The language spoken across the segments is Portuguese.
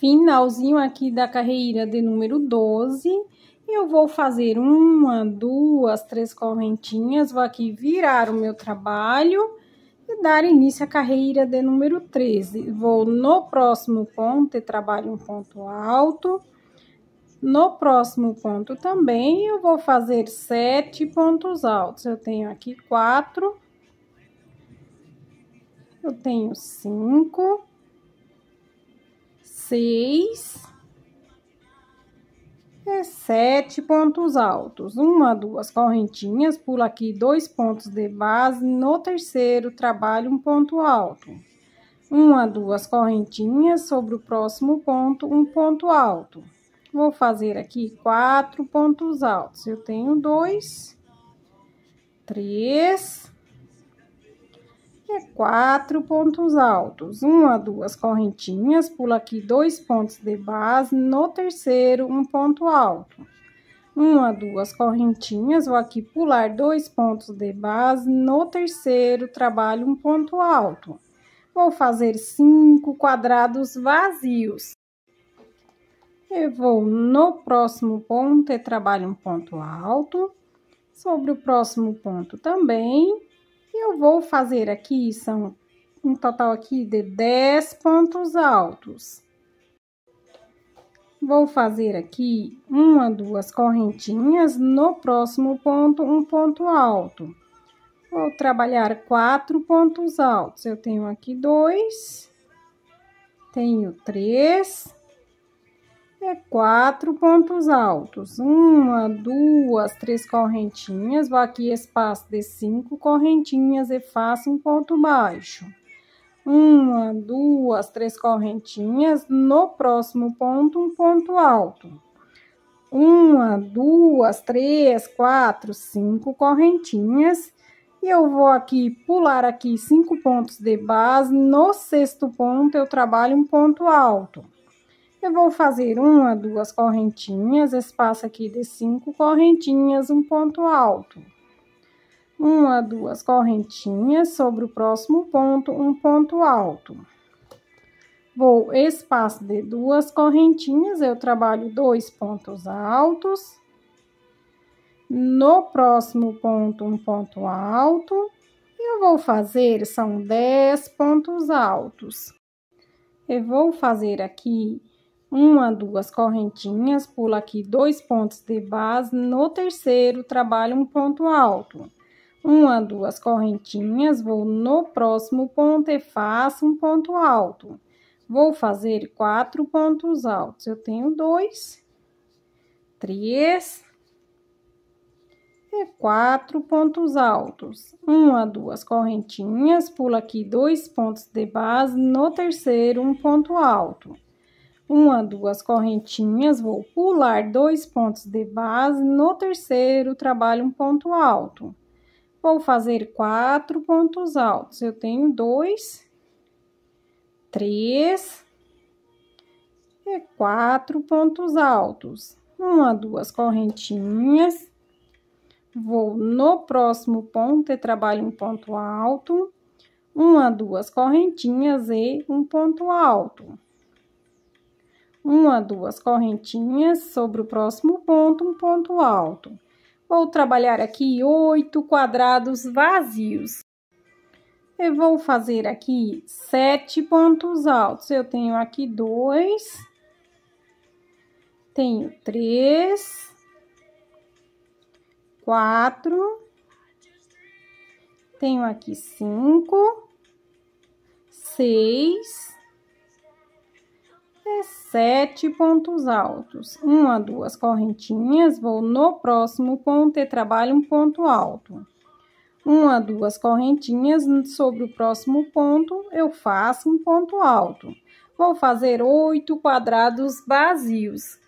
finalzinho aqui da carreira de número 12, eu vou fazer uma, duas, três correntinhas, vou aqui virar o meu trabalho e dar início à carreira de número 13. Vou no próximo ponto e trabalho um ponto alto. No próximo ponto também, eu vou fazer sete pontos altos. Eu tenho aqui quatro. Eu tenho cinco seis e é sete pontos altos. Uma, duas correntinhas, pula aqui dois pontos de base, no terceiro trabalho um ponto alto. Uma, duas correntinhas, sobre o próximo ponto, um ponto alto. Vou fazer aqui quatro pontos altos. Eu tenho dois, três, é quatro pontos altos, uma, duas correntinhas, pula aqui dois pontos de base, no terceiro, um ponto alto. Uma, duas correntinhas, vou aqui pular dois pontos de base, no terceiro, trabalho um ponto alto. Vou fazer cinco quadrados vazios. Eu vou no próximo ponto e trabalho um ponto alto. Sobre o próximo ponto também, eu vou fazer aqui, são um total aqui de 10 pontos altos. Vou fazer aqui uma, duas correntinhas, no próximo ponto, um ponto alto. Vou trabalhar quatro pontos altos. Eu tenho aqui dois, tenho três, é quatro pontos altos. Uma, duas, três correntinhas. Vou aqui espaço de cinco correntinhas e faço um ponto baixo. Uma, duas, três correntinhas. No próximo ponto, um ponto alto. Uma, duas, três, quatro, cinco correntinhas. E eu vou aqui pular aqui cinco pontos de base. No sexto ponto, eu trabalho um ponto alto eu vou fazer uma, duas correntinhas, espaço aqui de cinco correntinhas, um ponto alto. Uma, duas correntinhas, sobre o próximo ponto, um ponto alto. Vou espaço de duas correntinhas, eu trabalho dois pontos altos. No próximo ponto, um ponto alto. E eu vou fazer, são dez pontos altos. Eu vou fazer aqui uma, duas correntinhas, pula aqui dois pontos de base, no terceiro trabalho um ponto alto. Uma, duas correntinhas, vou no próximo ponto e faço um ponto alto. Vou fazer quatro pontos altos. Eu tenho dois, três e quatro pontos altos. Uma, duas correntinhas, pula aqui dois pontos de base, no terceiro um ponto alto uma, duas correntinhas, vou pular dois pontos de base, no terceiro trabalho um ponto alto. Vou fazer quatro pontos altos, eu tenho dois, três e quatro pontos altos. Uma, duas correntinhas, vou no próximo ponto e trabalho um ponto alto, uma, duas correntinhas e um ponto alto uma duas correntinhas sobre o próximo ponto, um ponto alto. Vou trabalhar aqui oito quadrados vazios. Eu vou fazer aqui sete pontos altos. Eu tenho aqui dois, tenho três, quatro, tenho aqui cinco, seis, é sete pontos altos. Uma, duas correntinhas, vou no próximo ponto e trabalho um ponto alto. Uma, duas correntinhas, sobre o próximo ponto, eu faço um ponto alto. Vou fazer oito quadrados vazios.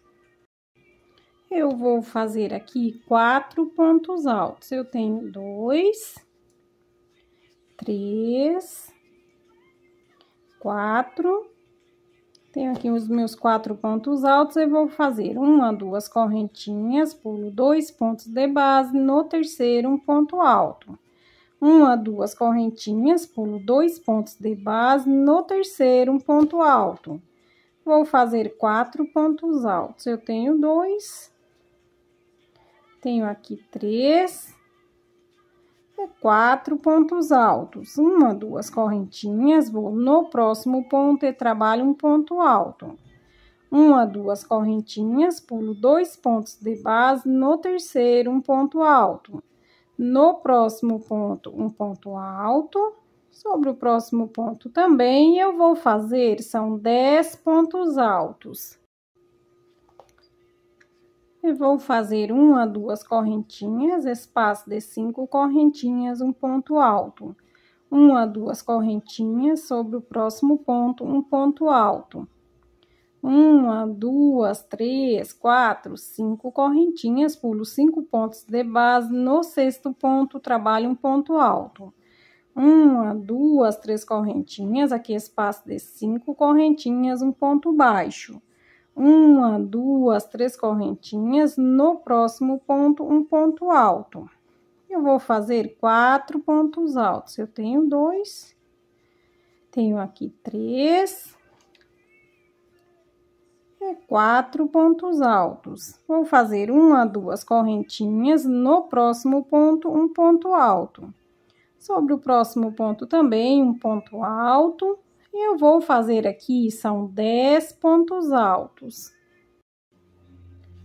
Eu vou fazer aqui quatro pontos altos. Eu tenho dois, três, quatro tenho aqui os meus quatro pontos altos, eu vou fazer uma, duas correntinhas, pulo dois pontos de base, no terceiro um ponto alto. Uma, duas correntinhas, pulo dois pontos de base, no terceiro um ponto alto. Vou fazer quatro pontos altos, eu tenho dois, tenho aqui três, quatro pontos altos, uma, duas correntinhas, vou no próximo ponto e trabalho um ponto alto. Uma, duas correntinhas, pulo dois pontos de base, no terceiro um ponto alto. No próximo ponto, um ponto alto. Sobre o próximo ponto também, eu vou fazer, são dez pontos altos e vou fazer uma, duas correntinhas, espaço de cinco correntinhas, um ponto alto. Uma, duas correntinhas, sobre o próximo ponto, um ponto alto. Uma, duas, três, quatro, cinco correntinhas, pulo cinco pontos de base, no sexto ponto, trabalho um ponto alto. Uma, duas, três correntinhas, aqui espaço de cinco correntinhas, um ponto baixo uma, duas, três correntinhas. No próximo ponto, um ponto alto. Eu vou fazer quatro pontos altos. Eu tenho dois, tenho aqui três, e quatro pontos altos. Vou fazer uma, duas correntinhas. No próximo ponto, um ponto alto. Sobre o próximo ponto também, um ponto alto eu vou fazer aqui, são 10 pontos altos.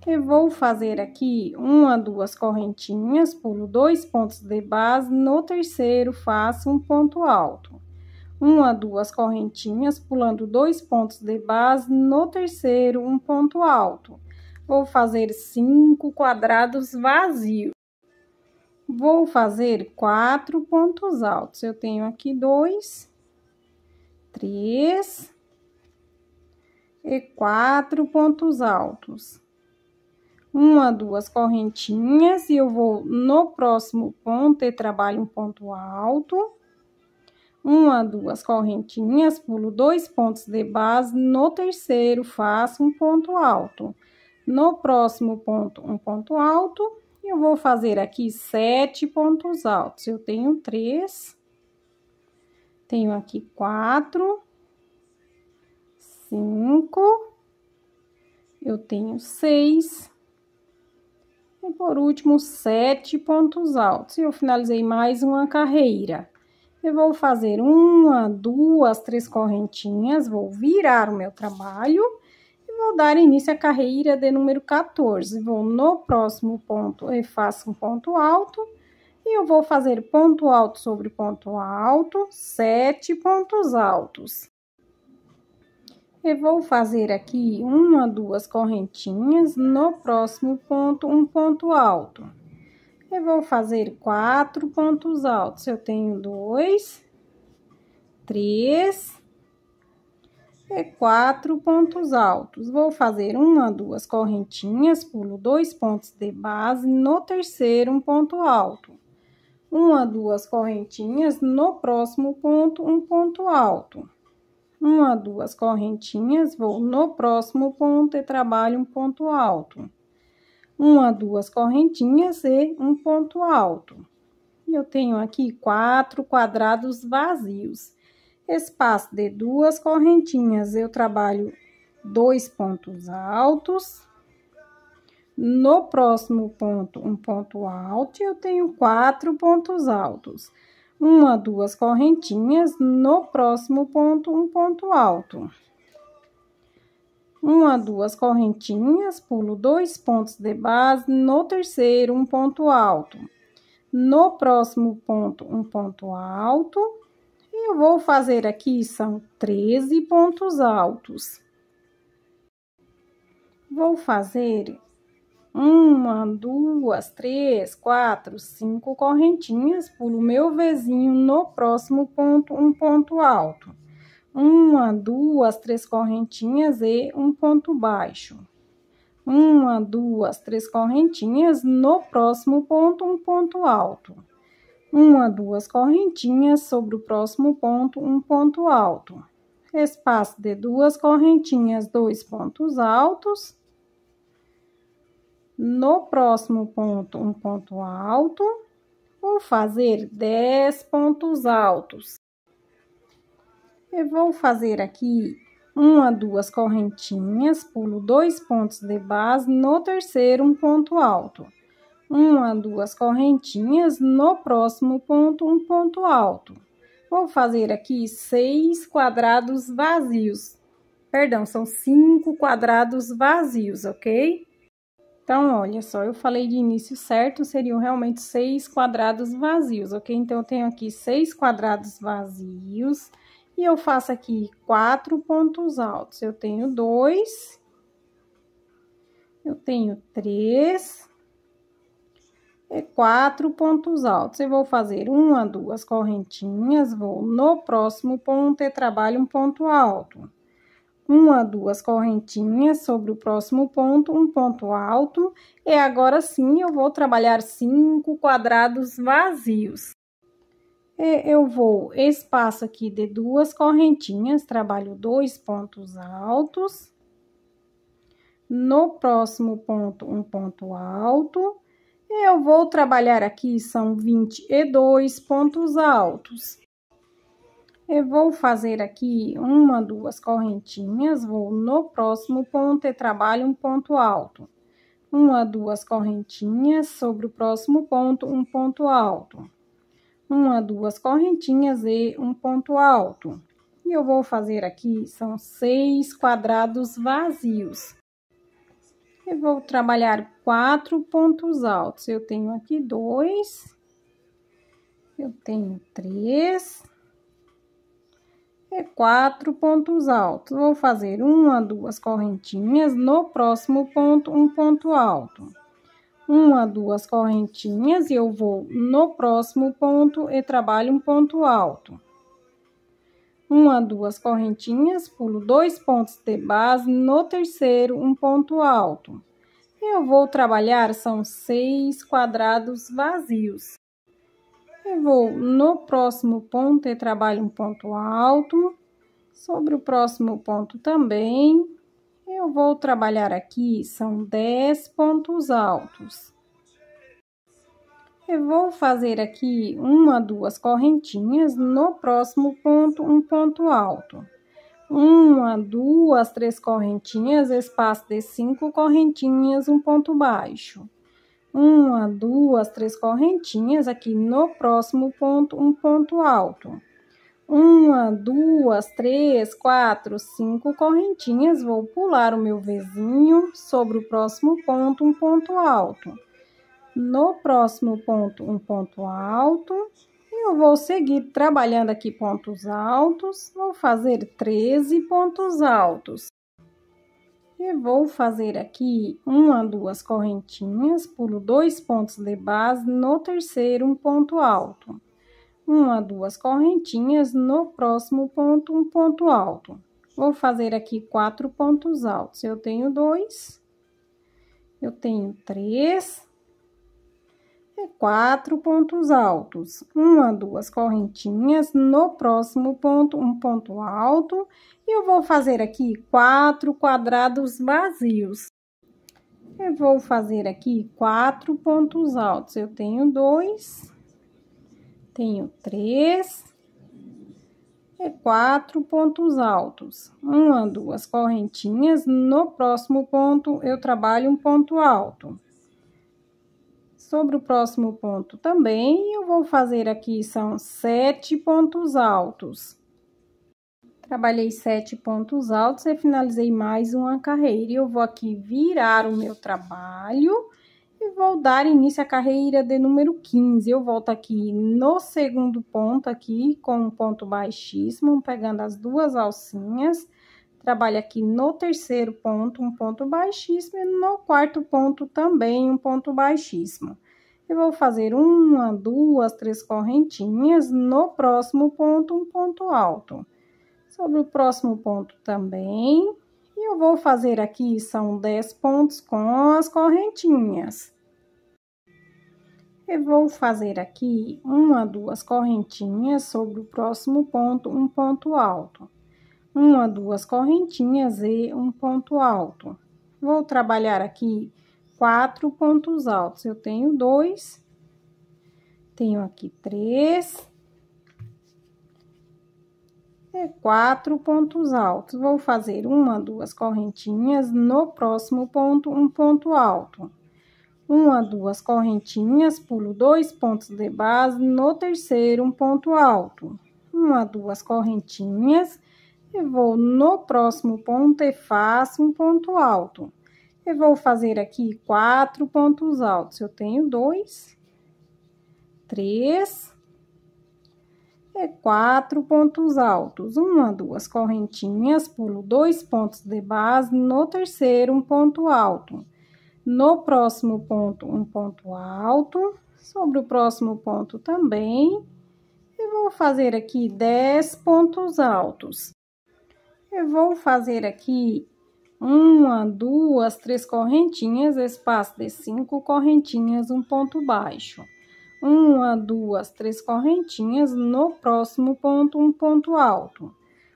Eu vou fazer aqui uma, duas correntinhas, pulo dois pontos de base, no terceiro faço um ponto alto. Uma, duas correntinhas, pulando dois pontos de base, no terceiro um ponto alto. Vou fazer cinco quadrados vazios. Vou fazer quatro pontos altos. Eu tenho aqui dois, três e quatro pontos altos. Uma, duas correntinhas e eu vou no próximo ponto e trabalho um ponto alto. Uma, duas correntinhas, pulo dois pontos de base, no terceiro faço um ponto alto. No próximo ponto, um ponto alto. Eu vou fazer aqui sete pontos altos. Eu tenho três tenho aqui quatro, cinco, eu tenho seis, e por último, sete pontos altos. E eu finalizei mais uma carreira. Eu vou fazer uma, duas, três correntinhas, vou virar o meu trabalho e vou dar início à carreira de número 14. Vou no próximo ponto e faço um ponto alto e eu vou fazer ponto alto sobre ponto alto, sete pontos altos. E vou fazer aqui uma, duas correntinhas, no próximo ponto, um ponto alto. Eu vou fazer quatro pontos altos. Eu tenho dois, três e quatro pontos altos. Vou fazer uma, duas correntinhas, pulo dois pontos de base, no terceiro um ponto alto uma, duas correntinhas no próximo ponto, um ponto alto. Uma, duas correntinhas, vou no próximo ponto e trabalho um ponto alto. Uma, duas correntinhas e um ponto alto. E eu tenho aqui quatro quadrados vazios. Espaço de duas correntinhas, eu trabalho dois pontos altos no próximo ponto, um ponto alto, eu tenho quatro pontos altos. Uma, duas correntinhas, no próximo ponto, um ponto alto. Uma, duas correntinhas, pulo dois pontos de base, no terceiro, um ponto alto. No próximo ponto, um ponto alto. E eu vou fazer aqui, são 13 pontos altos. Vou fazer uma, duas, três, quatro, cinco correntinhas, pulo meu vizinho no próximo ponto, um ponto alto. Uma, duas, três correntinhas e um ponto baixo. Uma, duas, três correntinhas, no próximo ponto, um ponto alto. Uma, duas correntinhas, sobre o próximo ponto, um ponto alto. Espaço de duas correntinhas, dois pontos altos no próximo ponto, um ponto alto. Vou fazer 10 pontos altos. Eu vou fazer aqui uma, duas correntinhas, pulo dois pontos de base, no terceiro um ponto alto. Uma, duas correntinhas, no próximo ponto um ponto alto. Vou fazer aqui seis quadrados vazios. Perdão, são cinco quadrados vazios, ok? Então, olha só, eu falei de início certo, seriam realmente seis quadrados vazios, ok? Então, eu tenho aqui seis quadrados vazios e eu faço aqui quatro pontos altos. Eu tenho dois, eu tenho três e quatro pontos altos. Eu vou fazer uma, duas correntinhas, vou no próximo ponto e trabalho um ponto alto uma, duas correntinhas sobre o próximo ponto, um ponto alto. E agora sim, eu vou trabalhar cinco quadrados vazios. E eu vou espaço aqui de duas correntinhas, trabalho dois pontos altos. No próximo ponto, um ponto alto. Eu vou trabalhar aqui, são 22 pontos altos. Eu vou fazer aqui uma, duas correntinhas, vou no próximo ponto e é trabalho um ponto alto. Uma, duas correntinhas, sobre o próximo ponto, um ponto alto. Uma, duas correntinhas e um ponto alto. E eu vou fazer aqui, são seis quadrados vazios. Eu vou trabalhar quatro pontos altos. Eu tenho aqui dois, eu tenho três, e é quatro pontos altos. Vou fazer uma, duas correntinhas, no próximo ponto, um ponto alto. Uma, duas correntinhas, e eu vou no próximo ponto e trabalho um ponto alto. Uma, duas correntinhas, pulo dois pontos de base, no terceiro, um ponto alto. Eu vou trabalhar, são seis quadrados vazios. Eu vou no próximo ponto e trabalho um ponto alto. Sobre o próximo ponto também, eu vou trabalhar aqui, são 10 pontos altos. Eu vou fazer aqui uma, duas correntinhas, no próximo ponto, um ponto alto. Uma, duas, três correntinhas, espaço de cinco correntinhas, um ponto baixo uma, duas, três correntinhas aqui no próximo ponto, um ponto alto. Uma, duas, três, quatro, cinco correntinhas, vou pular o meu vizinho sobre o próximo ponto, um ponto alto. No próximo ponto, um ponto alto. E eu vou seguir trabalhando aqui pontos altos, vou fazer 13 pontos altos. E vou fazer aqui uma, duas correntinhas, pulo dois pontos de base no terceiro um ponto alto. Uma, duas correntinhas, no próximo ponto um ponto alto. Vou fazer aqui quatro pontos altos. Eu tenho dois, eu tenho três, e quatro pontos altos, uma, duas correntinhas, no próximo ponto, um ponto alto, e eu vou fazer aqui quatro quadrados vazios. Eu vou fazer aqui quatro pontos altos, eu tenho dois, tenho três, e quatro pontos altos, uma, duas correntinhas, no próximo ponto eu trabalho um ponto alto Sobre o próximo ponto também, eu vou fazer aqui, são sete pontos altos. Trabalhei sete pontos altos e finalizei mais uma carreira. eu vou aqui virar o meu trabalho e vou dar início à carreira de número 15. Eu volto aqui no segundo ponto aqui, com um ponto baixíssimo, pegando as duas alcinhas Trabalha aqui no terceiro ponto, um ponto baixíssimo, e no quarto ponto também um ponto baixíssimo. Eu vou fazer uma, duas, três correntinhas, no próximo ponto, um ponto alto. Sobre o próximo ponto também, e eu vou fazer aqui, são dez pontos com as correntinhas. Eu vou fazer aqui uma, duas correntinhas sobre o próximo ponto, um ponto alto uma, duas correntinhas e um ponto alto. Vou trabalhar aqui quatro pontos altos. Eu tenho dois, tenho aqui três, e é quatro pontos altos. Vou fazer uma, duas correntinhas, no próximo ponto, um ponto alto. Uma, duas correntinhas, pulo dois pontos de base, no terceiro, um ponto alto. Uma, duas correntinhas eu vou no próximo ponto e faço um ponto alto. Eu vou fazer aqui quatro pontos altos. Eu tenho dois, três e quatro pontos altos. Uma, duas correntinhas, pulo dois pontos de base, no terceiro um ponto alto. No próximo ponto, um ponto alto. Sobre o próximo ponto também, e vou fazer aqui dez pontos altos. Eu vou fazer aqui uma, duas, três correntinhas, espaço de cinco correntinhas, um ponto baixo. Uma, duas, três correntinhas, no próximo ponto, um ponto alto.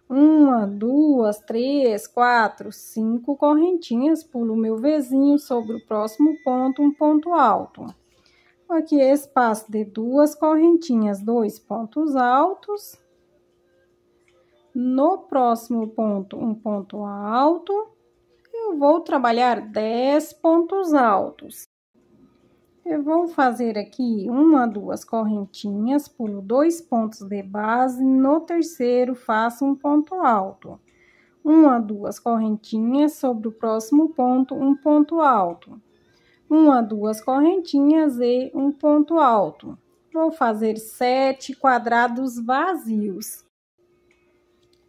Uma, duas, três, quatro, cinco correntinhas, pulo meu vizinho sobre o próximo ponto, um ponto alto. Aqui, é espaço de duas correntinhas, dois pontos altos no próximo ponto, um ponto alto, eu vou trabalhar 10 pontos altos. Eu vou fazer aqui uma, duas correntinhas, pulo dois pontos de base, no terceiro faço um ponto alto. Uma, duas correntinhas, sobre o próximo ponto, um ponto alto. Uma, duas correntinhas e um ponto alto. Vou fazer sete quadrados vazios.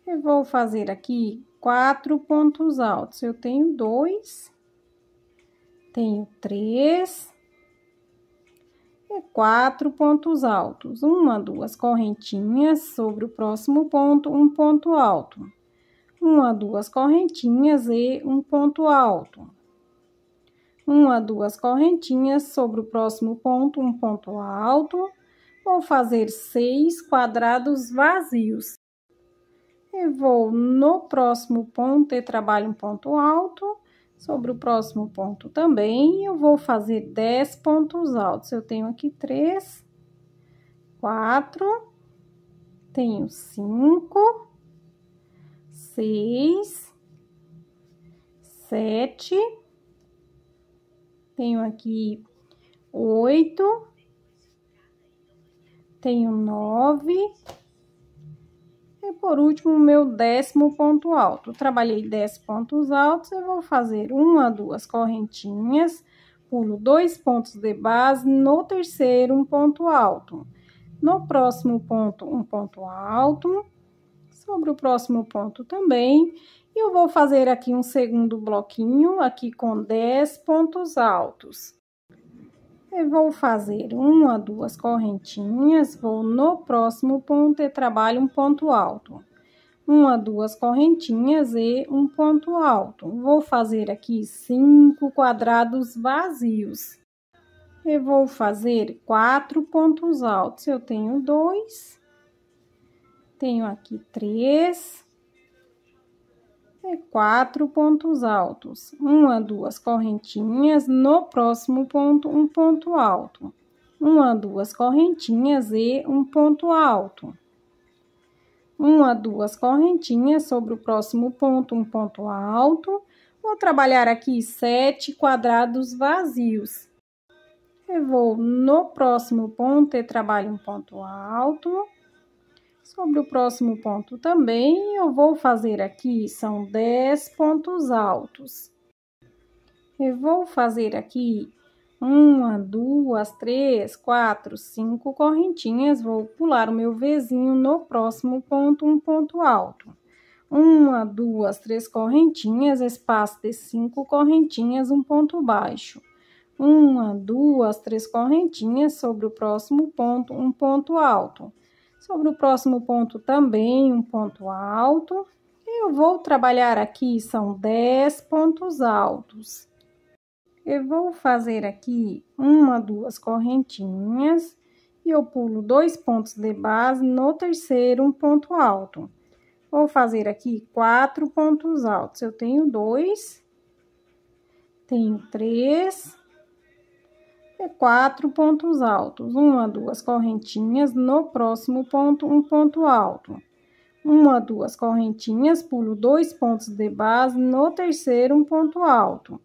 Eu vou fazer aqui quatro pontos altos. Eu tenho dois, tenho três e quatro pontos altos. Uma, duas correntinhas sobre o próximo ponto, um ponto alto. Uma, duas correntinhas e um ponto alto. Uma, duas correntinhas sobre o próximo ponto, um ponto alto. Vou fazer seis quadrados vazios e vou no próximo ponto e trabalho um ponto alto, sobre o próximo ponto também, eu vou fazer 10 pontos altos. Eu tenho aqui 3, 4, tenho 5, 6, 7, tenho aqui 8, tenho 9, 10 e por último, meu décimo ponto alto. Trabalhei 10 pontos altos, eu vou fazer uma, duas correntinhas, pulo dois pontos de base, no terceiro, um ponto alto. No próximo ponto, um ponto alto. Sobre o próximo ponto também. E eu vou fazer aqui um segundo bloquinho, aqui com 10 pontos altos. Eu vou fazer uma, duas correntinhas, vou no próximo ponto e trabalho um ponto alto. Uma, duas correntinhas e um ponto alto. Vou fazer aqui cinco quadrados vazios. E vou fazer quatro pontos altos. Eu tenho dois, tenho aqui três, quatro pontos altos, uma, duas correntinhas, no próximo ponto, um ponto alto, uma, duas correntinhas e um ponto alto, uma, duas correntinhas sobre o próximo ponto, um ponto alto. Vou trabalhar aqui sete quadrados vazios. Eu vou no próximo ponto e trabalho um ponto alto Sobre o próximo ponto também, eu vou fazer aqui, são 10 pontos altos. Eu vou fazer aqui uma, duas, três, quatro, cinco correntinhas, vou pular o meu vizinho no próximo ponto, um ponto alto. Uma, duas, três correntinhas, espaço de cinco correntinhas, um ponto baixo. Uma, duas, três correntinhas, sobre o próximo ponto, um ponto alto. Sobre o próximo ponto também, um ponto alto. Eu vou trabalhar aqui, são 10 pontos altos. Eu vou fazer aqui uma, duas correntinhas e eu pulo dois pontos de base no terceiro um ponto alto. Vou fazer aqui quatro pontos altos. Eu tenho dois, tenho três, quatro pontos altos, uma, duas correntinhas, no próximo ponto, um ponto alto. Uma, duas correntinhas, pulo dois pontos de base, no terceiro, um ponto alto.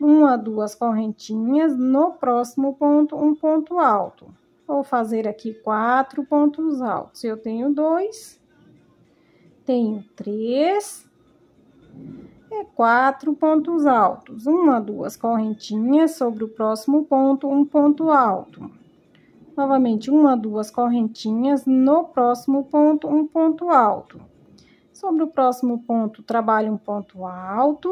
Uma, duas correntinhas, no próximo ponto, um ponto alto. Vou fazer aqui quatro pontos altos. Eu tenho dois, tenho três, e é quatro pontos altos, uma, duas correntinhas sobre o próximo ponto, um ponto alto. Novamente, uma, duas correntinhas no próximo ponto, um ponto alto. Sobre o próximo ponto, trabalhe um ponto alto.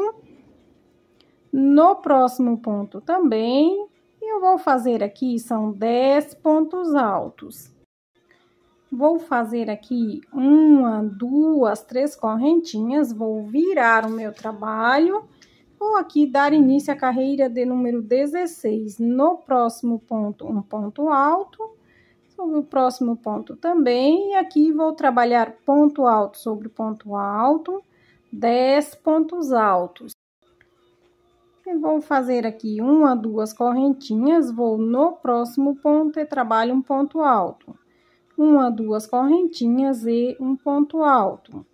No próximo ponto também, eu vou fazer aqui, são dez pontos altos. Vou fazer aqui uma, duas, três correntinhas, vou virar o meu trabalho, vou aqui dar início à carreira de número 16. No próximo ponto, um ponto alto, sobre o próximo ponto também, e aqui vou trabalhar ponto alto sobre ponto alto, 10 pontos altos. E vou fazer aqui uma, duas correntinhas, vou no próximo ponto e trabalho um ponto alto uma, duas correntinhas e um ponto alto.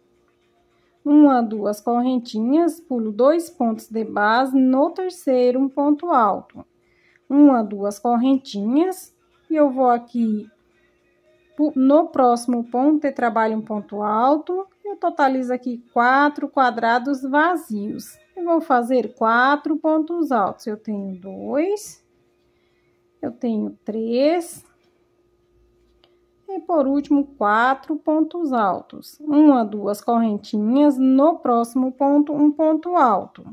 Uma, duas correntinhas, pulo dois pontos de base, no terceiro, um ponto alto. Uma, duas correntinhas, e eu vou aqui no próximo ponto e trabalho, um ponto alto. Eu totalizo aqui quatro quadrados vazios. Eu vou fazer quatro pontos altos. Eu tenho dois, eu tenho três, e por último, quatro pontos altos. Uma, duas correntinhas, no próximo ponto, um ponto alto.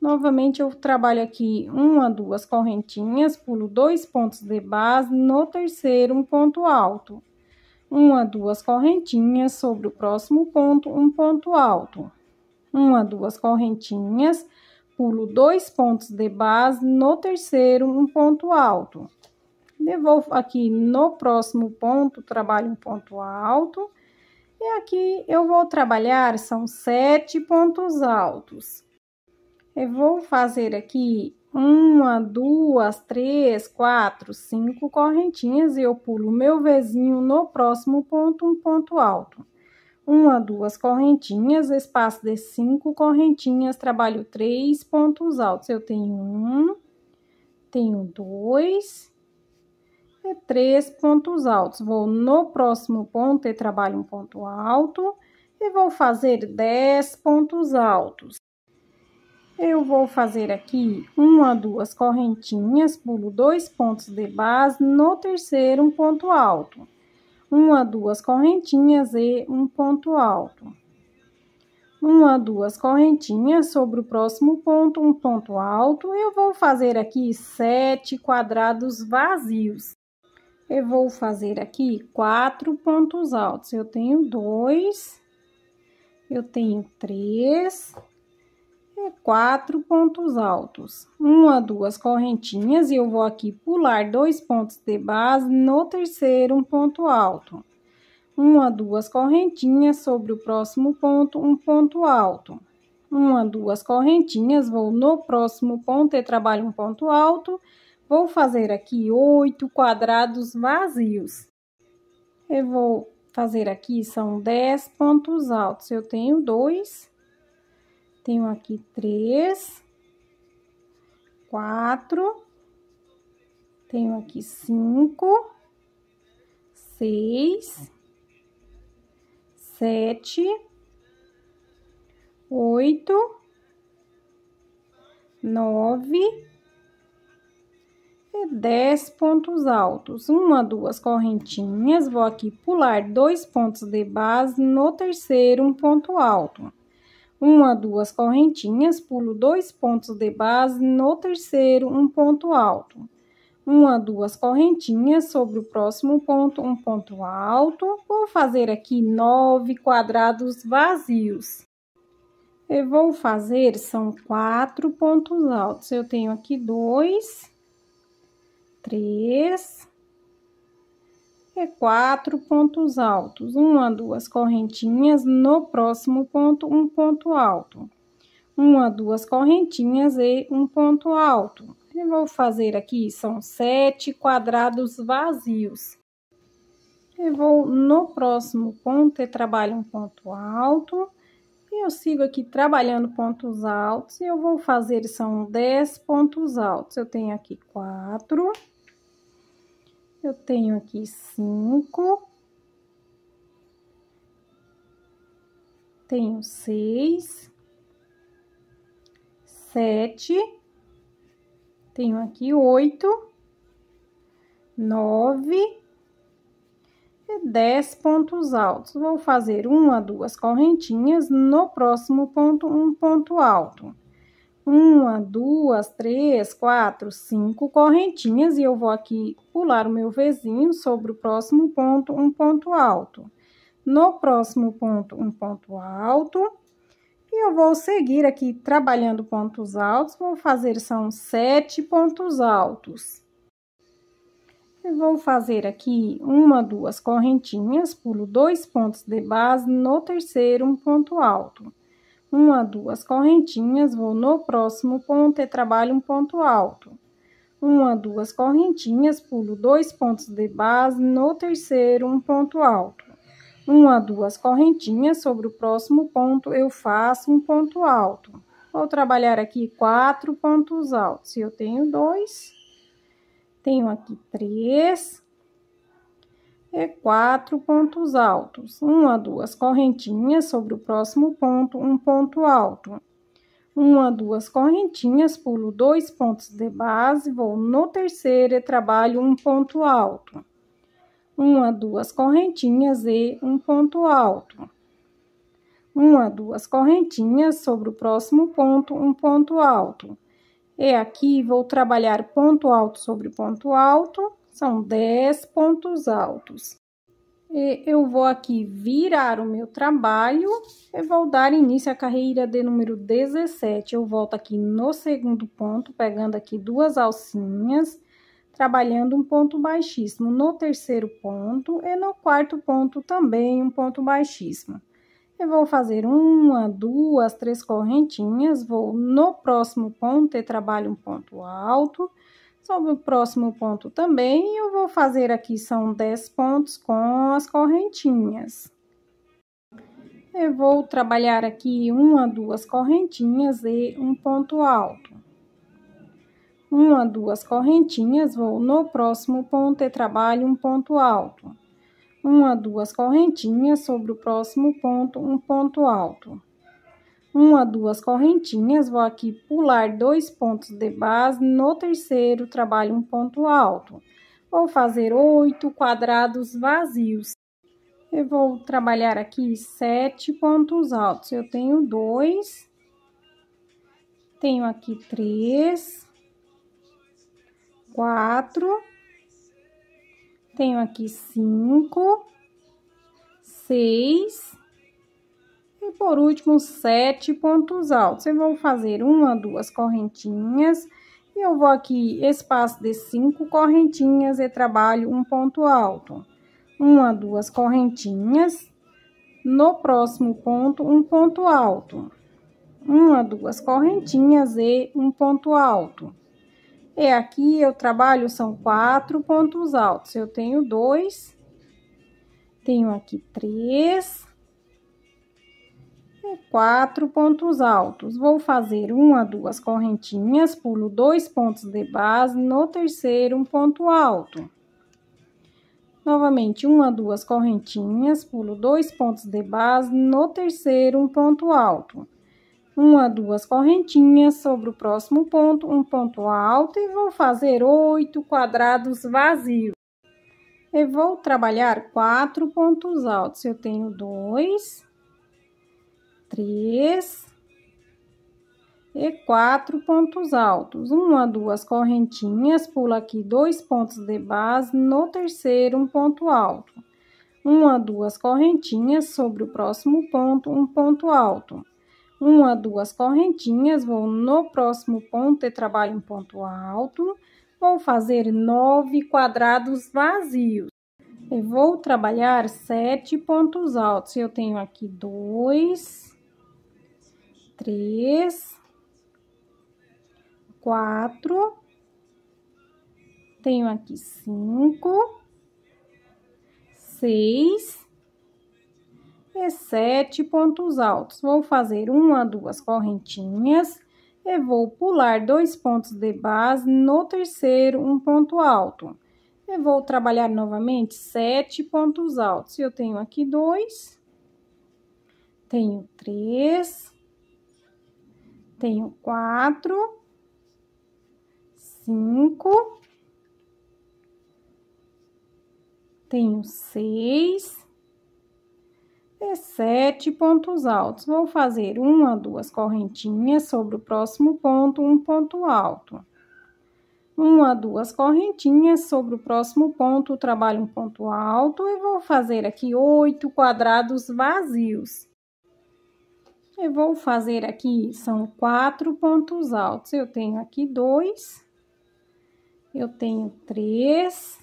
Novamente, eu trabalho aqui uma, duas correntinhas, pulo dois pontos de base, no terceiro, um ponto alto. Uma, duas correntinhas, sobre o próximo ponto, um ponto alto. Uma, duas correntinhas, pulo dois pontos de base, no terceiro, um ponto alto devolvo aqui no próximo ponto, trabalho um ponto alto. E aqui eu vou trabalhar, são sete pontos altos. Eu vou fazer aqui uma, duas, três, quatro, cinco correntinhas e eu pulo meu vizinho no próximo ponto, um ponto alto. Uma, duas correntinhas, espaço de cinco correntinhas, trabalho três pontos altos. Eu tenho um, tenho dois, e é três pontos altos. Vou no próximo ponto e trabalho um ponto alto e vou fazer dez pontos altos. Eu vou fazer aqui uma, duas correntinhas, pulo dois pontos de base, no terceiro um ponto alto. Uma, duas correntinhas e um ponto alto. Uma, duas correntinhas, sobre o próximo ponto, um ponto alto. Eu vou fazer aqui sete quadrados vazios eu vou fazer aqui quatro pontos altos. Eu tenho dois, eu tenho três e é quatro pontos altos. Uma, duas correntinhas e eu vou aqui pular dois pontos de base no terceiro um ponto alto. Uma, duas correntinhas sobre o próximo ponto, um ponto alto. Uma, duas correntinhas, vou no próximo ponto e trabalho um ponto alto Vou fazer aqui oito quadrados vazios. Eu vou fazer aqui, são dez pontos altos. Eu tenho dois, tenho aqui três, quatro, tenho aqui cinco, seis, sete, oito, nove, é e 10 pontos altos, uma, duas correntinhas, vou aqui pular dois pontos de base, no terceiro um ponto alto. Uma, duas correntinhas, pulo dois pontos de base, no terceiro um ponto alto. Uma, duas correntinhas, sobre o próximo ponto um ponto alto. Vou fazer aqui nove quadrados vazios. Eu vou fazer, são quatro pontos altos, eu tenho aqui dois três e é quatro pontos altos, uma, duas correntinhas, no próximo ponto, um ponto alto, uma, duas correntinhas e um ponto alto. Eu vou fazer aqui, são sete quadrados vazios. Eu vou no próximo ponto e trabalho um ponto alto, e eu sigo aqui trabalhando pontos altos, e eu vou fazer, são dez pontos altos. Eu tenho aqui quatro eu tenho aqui cinco, tenho seis, sete, tenho aqui oito, nove e dez pontos altos. Vou fazer uma, duas correntinhas, no próximo ponto, um ponto alto uma, duas, três, quatro, cinco correntinhas e eu vou aqui pular o meu vizinho sobre o próximo ponto, um ponto alto. No próximo ponto, um ponto alto. E eu vou seguir aqui trabalhando pontos altos, vou fazer são sete pontos altos. E vou fazer aqui uma, duas correntinhas, pulo dois pontos de base, no terceiro, um ponto alto uma, duas correntinhas, vou no próximo ponto e é trabalho um ponto alto. Uma, duas correntinhas, pulo dois pontos de base, no terceiro um ponto alto. Uma, duas correntinhas, sobre o próximo ponto eu faço um ponto alto. Vou trabalhar aqui quatro pontos altos, eu tenho dois, tenho aqui três, e é quatro pontos altos, uma duas correntinhas sobre o próximo ponto, um ponto alto. Uma duas correntinhas, pulo dois pontos de base, vou no terceiro e trabalho um ponto alto. Uma duas correntinhas e um ponto alto. Uma duas correntinhas sobre o próximo ponto, um ponto alto. E é aqui vou trabalhar ponto alto sobre ponto alto são 10 pontos altos. E eu vou aqui virar o meu trabalho e vou dar início à carreira de número 17. Eu volto aqui no segundo ponto, pegando aqui duas alcinhas, trabalhando um ponto baixíssimo no terceiro ponto e no quarto ponto também um ponto baixíssimo. Eu vou fazer uma, duas, três correntinhas, vou no próximo ponto e trabalho um ponto alto Sobre o próximo ponto também, eu vou fazer aqui, são 10 pontos com as correntinhas. Eu vou trabalhar aqui uma, duas correntinhas e um ponto alto. Uma, duas correntinhas, vou no próximo ponto e trabalho um ponto alto. Uma, duas correntinhas, sobre o próximo ponto, um ponto alto uma, duas correntinhas, vou aqui pular dois pontos de base, no terceiro trabalho um ponto alto. Vou fazer oito quadrados vazios. Eu vou trabalhar aqui sete pontos altos. Eu tenho dois, tenho aqui três, quatro, tenho aqui cinco, seis, e por último, sete pontos altos. Eu vou fazer uma, duas correntinhas. E eu vou aqui, espaço de cinco correntinhas e trabalho um ponto alto. Uma, duas correntinhas. No próximo ponto, um ponto alto. Uma, duas correntinhas e um ponto alto. E aqui eu trabalho, são quatro pontos altos. Eu tenho dois, tenho aqui três, quatro pontos altos. Vou fazer uma, duas correntinhas, pulo dois pontos de base, no terceiro um ponto alto. Novamente, uma, duas correntinhas, pulo dois pontos de base, no terceiro um ponto alto. Uma, duas correntinhas, sobre o próximo ponto, um ponto alto e vou fazer oito quadrados vazios. E vou trabalhar quatro pontos altos. Eu tenho dois, três e quatro pontos altos. Uma, duas correntinhas, pula aqui dois pontos de base, no terceiro um ponto alto. Uma, duas correntinhas, sobre o próximo ponto, um ponto alto. Uma, duas correntinhas, vou no próximo ponto e trabalho um ponto alto. Vou fazer nove quadrados vazios. Eu vou trabalhar sete pontos altos. Eu tenho aqui dois, três, quatro, tenho aqui cinco, seis e sete pontos altos. Vou fazer uma, duas correntinhas e vou pular dois pontos de base no terceiro, um ponto alto. Eu vou trabalhar novamente sete pontos altos. Eu tenho aqui dois, tenho três, tenho quatro, cinco, tenho seis e sete pontos altos. Vou fazer uma, duas correntinhas sobre o próximo ponto, um ponto alto. Uma, duas correntinhas sobre o próximo ponto, trabalho um ponto alto e vou fazer aqui oito quadrados vazios. Eu vou fazer aqui, são quatro pontos altos. Eu tenho aqui dois, eu tenho três,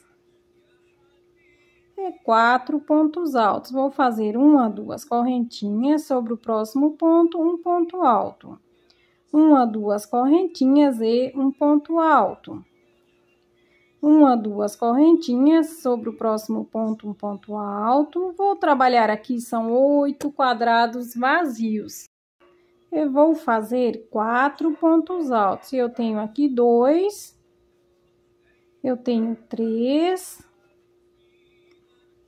e é quatro pontos altos. Vou fazer uma, duas correntinhas sobre o próximo ponto, um ponto alto. Uma, duas correntinhas e um ponto alto uma, duas correntinhas sobre o próximo ponto, um ponto alto. Vou trabalhar aqui, são oito quadrados vazios. Eu vou fazer quatro pontos altos. Eu tenho aqui dois, eu tenho três,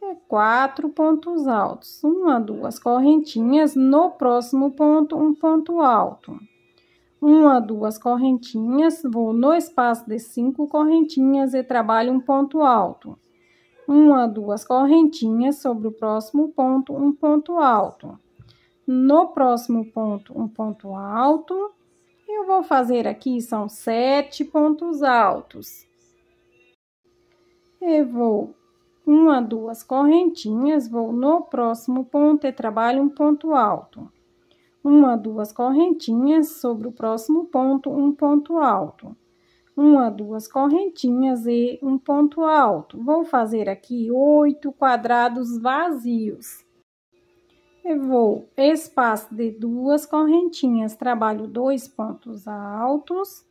e é quatro pontos altos. Uma, duas correntinhas, no próximo ponto, um ponto alto uma, duas correntinhas, vou no espaço de cinco correntinhas e trabalho um ponto alto. Uma, duas correntinhas sobre o próximo ponto, um ponto alto. No próximo ponto, um ponto alto. eu vou fazer aqui, são sete pontos altos. E vou uma, duas correntinhas, vou no próximo ponto e trabalho um ponto alto uma, duas correntinhas sobre o próximo ponto, um ponto alto. Uma, duas correntinhas e um ponto alto. Vou fazer aqui oito quadrados vazios. Eu vou espaço de duas correntinhas, trabalho dois pontos altos.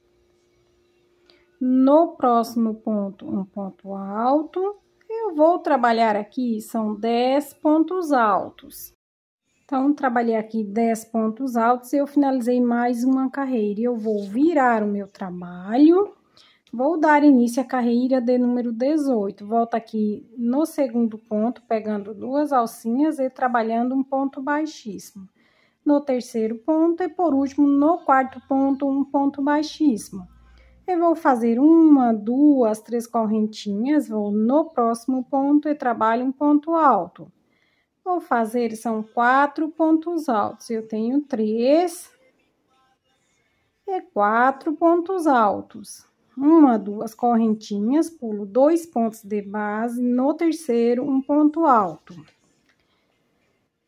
No próximo ponto, um ponto alto. Eu vou trabalhar aqui, são dez pontos altos. Então, trabalhei aqui 10 pontos altos e eu finalizei mais uma carreira. Eu vou virar o meu trabalho, vou dar início à carreira de número 18. Volto aqui no segundo ponto, pegando duas alcinhas e trabalhando um ponto baixíssimo. No terceiro ponto e, por último, no quarto ponto, um ponto baixíssimo. Eu vou fazer uma, duas, três correntinhas, vou no próximo ponto e trabalho um ponto alto. Vou fazer, são quatro pontos altos. Eu tenho três e quatro pontos altos. Uma, duas correntinhas, pulo dois pontos de base, no terceiro, um ponto alto.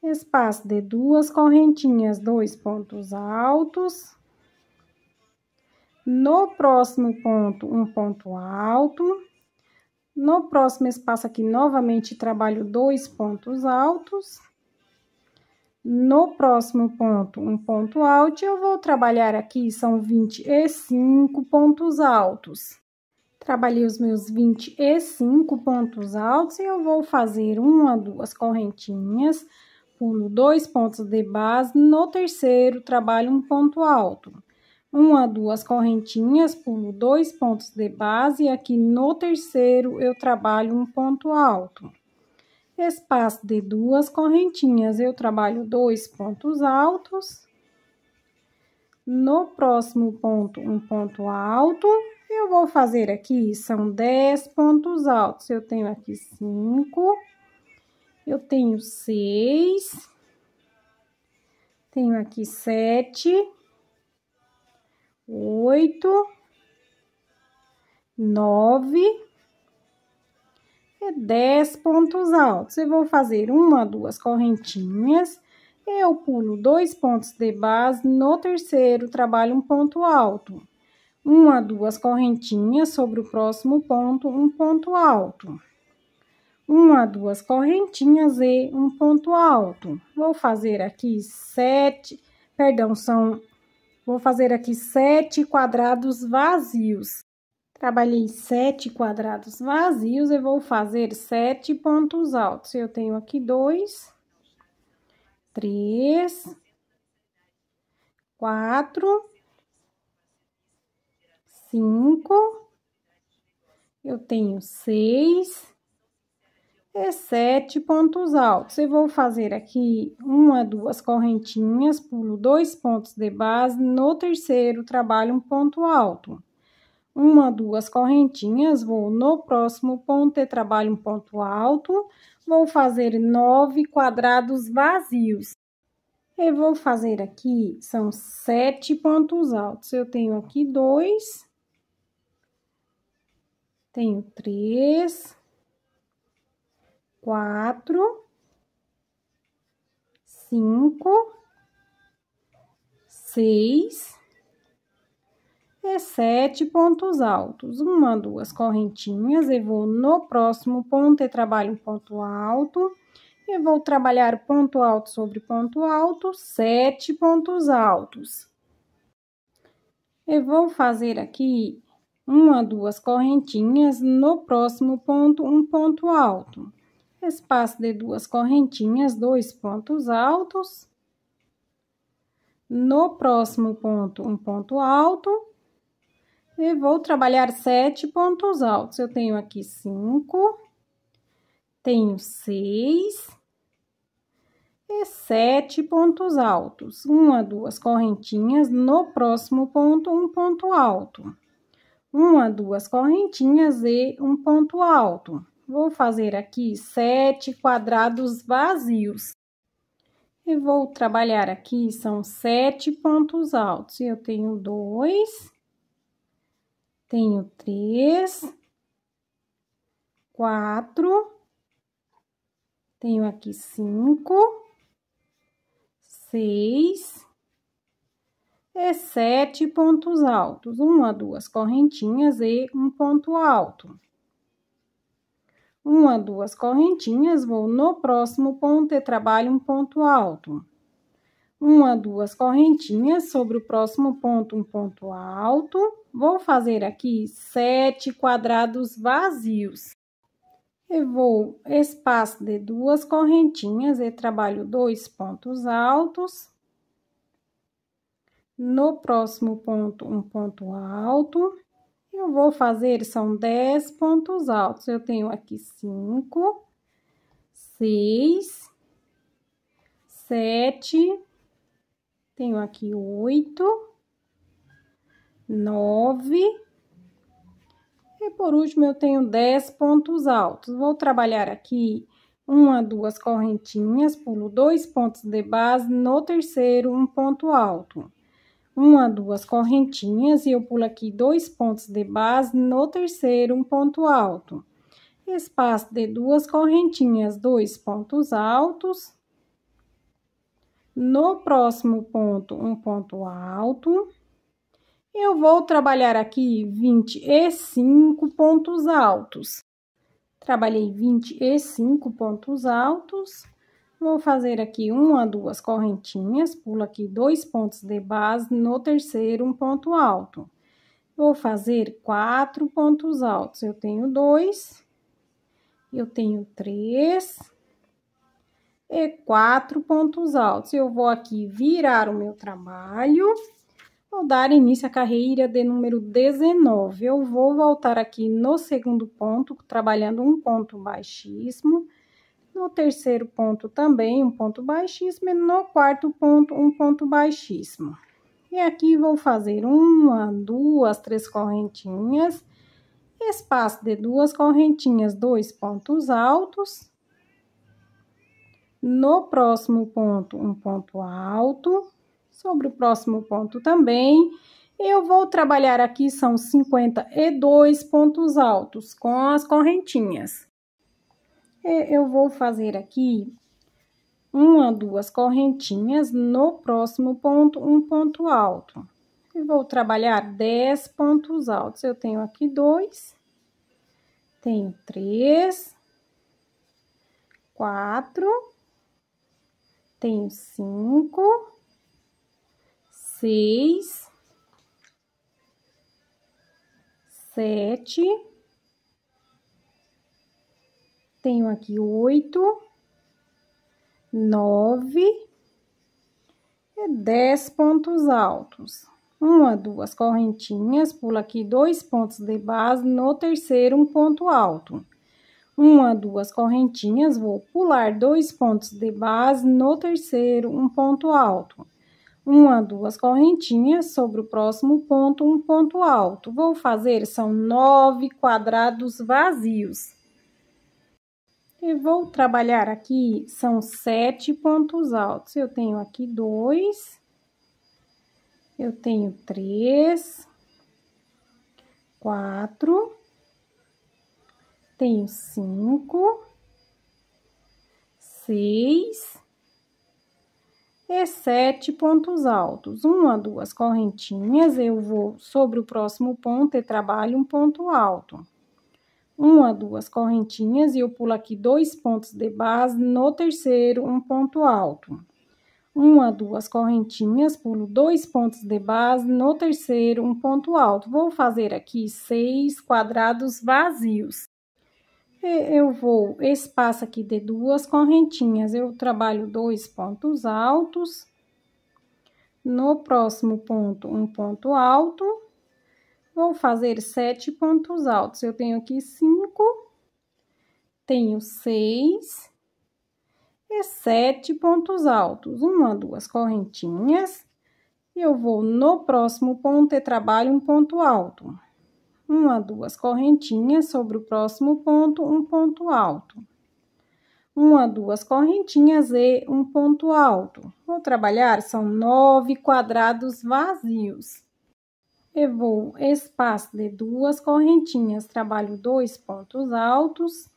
Espaço de duas correntinhas, dois pontos altos. No próximo ponto, um ponto alto. No próximo espaço aqui, novamente, trabalho dois pontos altos. No próximo ponto, um ponto alto, eu vou trabalhar aqui, são 25 pontos altos. Trabalhei os meus 25 pontos altos e eu vou fazer uma, duas correntinhas, pulo dois pontos de base, no terceiro trabalho um ponto alto uma duas correntinhas, pulo dois pontos de base, aqui no terceiro eu trabalho um ponto alto. Espaço de duas correntinhas, eu trabalho dois pontos altos. No próximo ponto, um ponto alto. Eu vou fazer aqui, são dez pontos altos. Eu tenho aqui cinco, eu tenho seis, tenho aqui sete oito, nove e é dez pontos altos. Eu vou fazer uma, duas correntinhas, eu pulo dois pontos de base, no terceiro trabalho um ponto alto. Uma, duas correntinhas sobre o próximo ponto, um ponto alto. Uma, duas correntinhas e um ponto alto. Vou fazer aqui sete, perdão, são Vou fazer aqui sete quadrados vazios. Trabalhei sete quadrados vazios, eu vou fazer sete pontos altos. Eu tenho aqui dois, três, quatro, cinco, eu tenho seis, e sete pontos altos. Eu vou fazer aqui uma, duas correntinhas, pulo dois pontos de base, no terceiro trabalho um ponto alto. Uma, duas correntinhas, vou no próximo ponto e trabalho um ponto alto. Vou fazer nove quadrados vazios. Eu vou fazer aqui, são sete pontos altos. Eu tenho aqui dois. Tenho três quatro, cinco, seis e é sete pontos altos. Uma, duas correntinhas, eu vou no próximo ponto e trabalho um ponto alto. E vou trabalhar ponto alto sobre ponto alto, sete pontos altos. Eu vou fazer aqui uma, duas correntinhas, no próximo ponto, um ponto alto espaço de duas correntinhas, dois pontos altos. No próximo ponto, um ponto alto. E vou trabalhar sete pontos altos. Eu tenho aqui cinco, tenho seis e sete pontos altos. Uma, duas correntinhas, no próximo ponto, um ponto alto. Uma, duas correntinhas e um ponto alto Vou fazer aqui sete quadrados vazios. E vou trabalhar aqui, são sete pontos altos. Eu tenho dois, tenho três, quatro, tenho aqui cinco, seis e sete pontos altos. Uma, duas correntinhas e um ponto alto uma, duas correntinhas, vou no próximo ponto e é trabalho um ponto alto. Uma, duas correntinhas, sobre o próximo ponto, um ponto alto. Vou fazer aqui sete quadrados vazios. Eu vou espaço de duas correntinhas e é trabalho dois pontos altos. No próximo ponto, um ponto alto. Eu vou fazer, são 10 pontos altos. Eu tenho aqui 5, 6, 7, tenho aqui 8, 9, e por último eu tenho 10 pontos altos. Vou trabalhar aqui uma, duas correntinhas, pulo dois pontos de base, no terceiro um ponto alto uma, duas correntinhas e eu pulo aqui dois pontos de base, no terceiro um ponto alto. Espaço de duas correntinhas, dois pontos altos. No próximo ponto, um ponto alto. Eu vou trabalhar aqui 25 pontos altos. Trabalhei 25 pontos altos. Vou fazer aqui uma, duas correntinhas, pulo aqui dois pontos de base, no terceiro um ponto alto. Vou fazer quatro pontos altos, eu tenho dois, eu tenho três e quatro pontos altos. Eu vou aqui virar o meu trabalho, vou dar início à carreira de número 19. Eu vou voltar aqui no segundo ponto, trabalhando um ponto baixíssimo no terceiro ponto também um ponto baixíssimo e no quarto ponto um ponto baixíssimo. E aqui vou fazer uma, duas, três correntinhas, espaço de duas correntinhas, dois pontos altos. No próximo ponto, um ponto alto. Sobre o próximo ponto também, eu vou trabalhar aqui, são 52 pontos altos com as correntinhas. É, eu vou fazer aqui uma, duas correntinhas no próximo ponto, um ponto alto. E vou trabalhar dez pontos altos. Eu tenho aqui dois, tenho três, quatro, tenho cinco, seis, sete, tenho aqui oito, nove e dez pontos altos. Uma, duas correntinhas, pula aqui dois pontos de base, no terceiro um ponto alto. Uma, duas correntinhas, vou pular dois pontos de base, no terceiro um ponto alto uma, duas correntinhas, sobre o próximo ponto, um ponto alto. Vou fazer, são nove quadrados vazios. E vou trabalhar aqui, são sete pontos altos. Eu tenho aqui dois, eu tenho três, quatro, tenho cinco, seis e sete pontos altos. Uma, duas correntinhas, eu vou sobre o próximo ponto e trabalho um ponto alto uma, duas correntinhas e eu pulo aqui dois pontos de base, no terceiro, um ponto alto. Uma, duas correntinhas, pulo dois pontos de base, no terceiro, um ponto alto. Vou fazer aqui seis quadrados vazios. Eu vou, espaço aqui de duas correntinhas, eu trabalho dois pontos altos. No próximo ponto, um ponto alto Vou fazer sete pontos altos. Eu tenho aqui cinco, tenho seis e sete pontos altos. Uma, duas correntinhas. E eu vou no próximo ponto e trabalho um ponto alto. Uma, duas correntinhas sobre o próximo ponto, um ponto alto. Uma, duas correntinhas e um ponto alto. Vou trabalhar, são nove quadrados vazios. Eu vou espaço de duas correntinhas, trabalho dois pontos altos.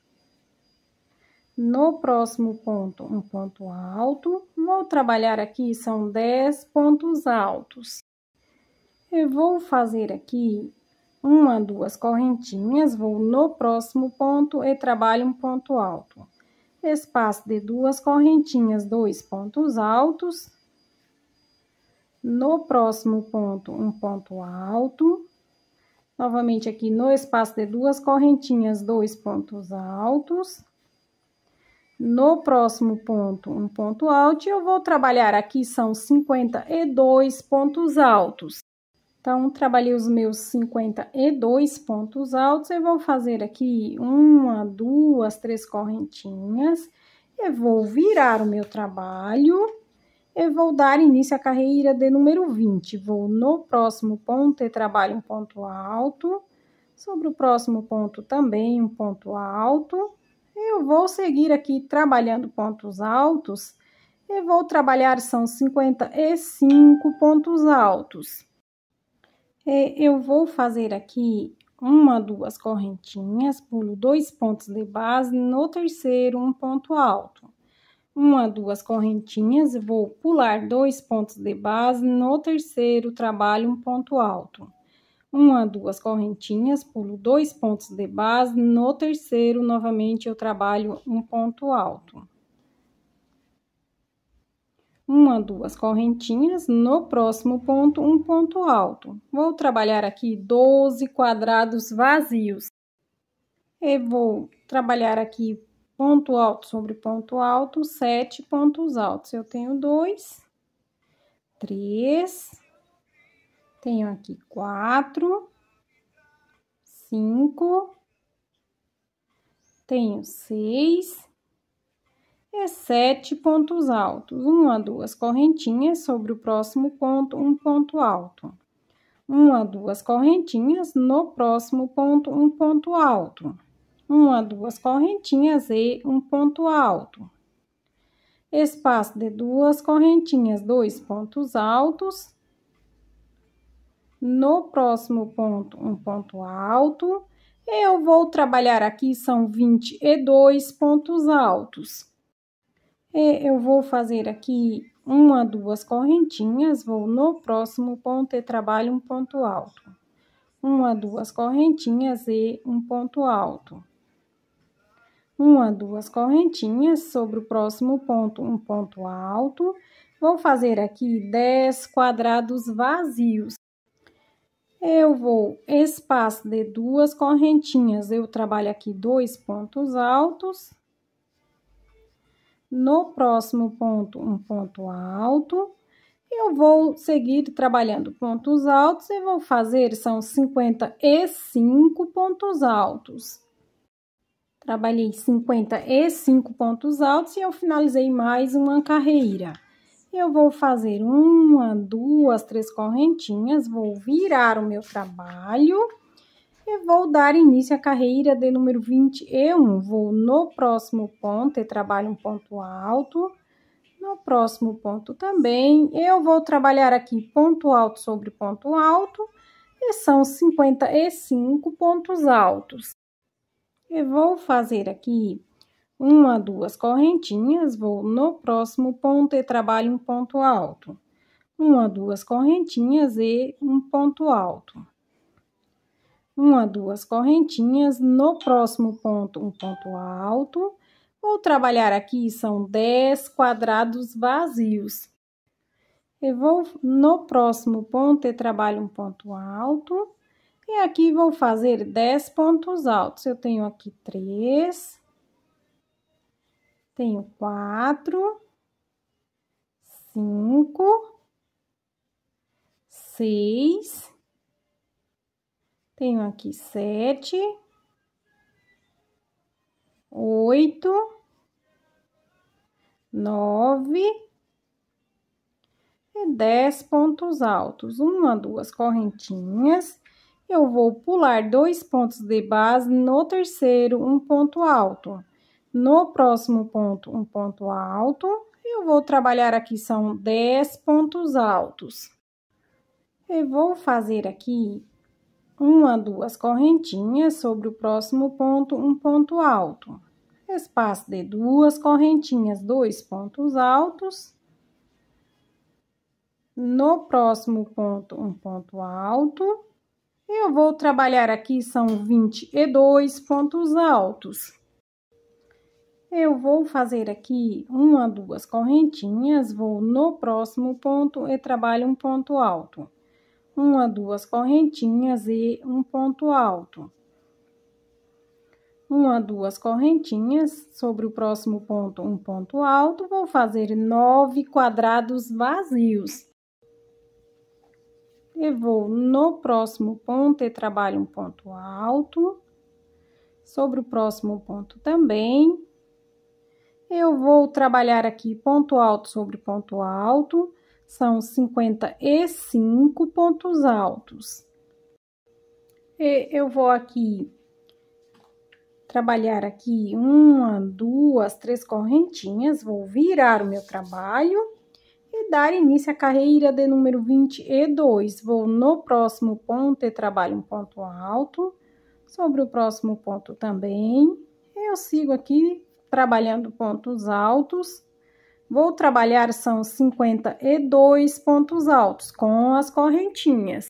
No próximo ponto, um ponto alto. Vou trabalhar aqui, são dez pontos altos. Eu vou fazer aqui uma, duas correntinhas, vou no próximo ponto e trabalho um ponto alto. Espaço de duas correntinhas, dois pontos altos. No próximo ponto, um ponto alto. Novamente aqui no espaço de duas correntinhas, dois pontos altos. No próximo ponto, um ponto alto, e eu vou trabalhar aqui, são 52 pontos altos. Então, trabalhei os meus 52 pontos altos, eu vou fazer aqui uma, duas, três correntinhas, eu vou virar o meu trabalho é vou dar início à carreira de número 20. Vou no próximo ponto e trabalho um ponto alto. Sobre o próximo ponto também um ponto alto. Eu vou seguir aqui trabalhando pontos altos e vou trabalhar são 55 pontos altos. E eu vou fazer aqui uma, duas correntinhas, pulo dois pontos de base, no terceiro um ponto alto uma, duas correntinhas, vou pular dois pontos de base, no terceiro trabalho um ponto alto. Uma, duas correntinhas, pulo dois pontos de base, no terceiro novamente eu trabalho um ponto alto uma, duas correntinhas, no próximo ponto, um ponto alto. Vou trabalhar aqui 12 quadrados vazios. E vou trabalhar aqui ponto alto sobre ponto alto, sete pontos altos. Eu tenho dois, três, tenho aqui quatro, cinco, tenho seis e é sete pontos altos. Uma, duas correntinhas sobre o próximo ponto, um ponto alto. Uma, duas correntinhas no próximo ponto, um ponto alto uma, duas correntinhas e um ponto alto. Espaço de duas correntinhas, dois pontos altos. No próximo ponto, um ponto alto. Eu vou trabalhar aqui, são 22 pontos altos. E eu vou fazer aqui uma, duas correntinhas, vou no próximo ponto e trabalho um ponto alto. Uma, duas correntinhas e um ponto alto uma, duas correntinhas sobre o próximo ponto, um ponto alto. Vou fazer aqui 10 quadrados vazios. Eu vou espaço de duas correntinhas, eu trabalho aqui dois pontos altos. No próximo ponto, um ponto alto. Eu vou seguir trabalhando pontos altos e vou fazer, são 55 pontos altos. Trabalhei 55 pontos altos e eu finalizei mais uma carreira. Eu vou fazer uma, duas, três correntinhas, vou virar o meu trabalho e vou dar início à carreira de número 21. Vou no próximo ponto e trabalho um ponto alto. No próximo ponto também, eu vou trabalhar aqui ponto alto sobre ponto alto, e são 55 pontos altos. Eu vou fazer aqui uma, duas correntinhas, vou no próximo ponto e trabalho um ponto alto. Uma, duas correntinhas e um ponto alto. Uma, duas correntinhas, no próximo ponto um ponto alto. Vou trabalhar aqui, são 10 quadrados vazios. Eu vou no próximo ponto e trabalho um ponto alto e aqui vou fazer 10 pontos altos. Eu tenho aqui 3, tenho 4, 5, 6, tenho aqui 7, 8, 9 e 10 pontos altos. Uma, duas correntinhas eu vou pular dois pontos de base no terceiro, um ponto alto. No próximo ponto, um ponto alto. Eu vou trabalhar aqui, são 10 pontos altos. Eu vou fazer aqui uma, duas correntinhas sobre o próximo ponto, um ponto alto. Espaço de duas correntinhas, dois pontos altos. No próximo ponto, um ponto alto eu vou trabalhar aqui, são 22 pontos altos. Eu vou fazer aqui uma, duas correntinhas, vou no próximo ponto e trabalho um ponto alto. Uma, duas correntinhas e um ponto alto. Uma, duas correntinhas, sobre o próximo ponto um ponto alto, vou fazer nove quadrados vazios e vou no próximo ponto e trabalho um ponto alto. Sobre o próximo ponto também. Eu vou trabalhar aqui ponto alto sobre ponto alto, são 55 pontos altos. E eu vou aqui trabalhar aqui uma, duas, três correntinhas, vou virar o meu trabalho dar início à carreira de número 22. Vou no próximo ponto e trabalho um ponto alto. Sobre o próximo ponto também. Eu sigo aqui trabalhando pontos altos. Vou trabalhar são 52 pontos altos com as correntinhas.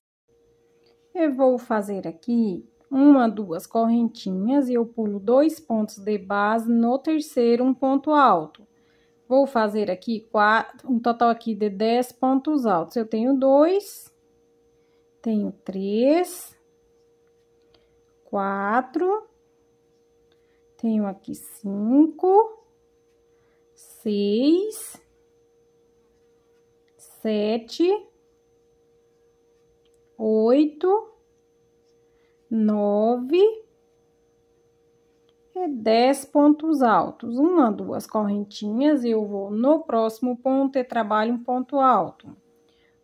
Eu vou fazer aqui uma, duas correntinhas e eu pulo dois pontos de base no terceiro um ponto alto vou fazer aqui quatro, um total aqui de 10 pontos altos. Eu tenho dois, tenho três, quatro, tenho aqui cinco, seis, sete, oito, nove, é 10 pontos altos, uma, duas correntinhas, eu vou no próximo ponto e é trabalho um ponto alto.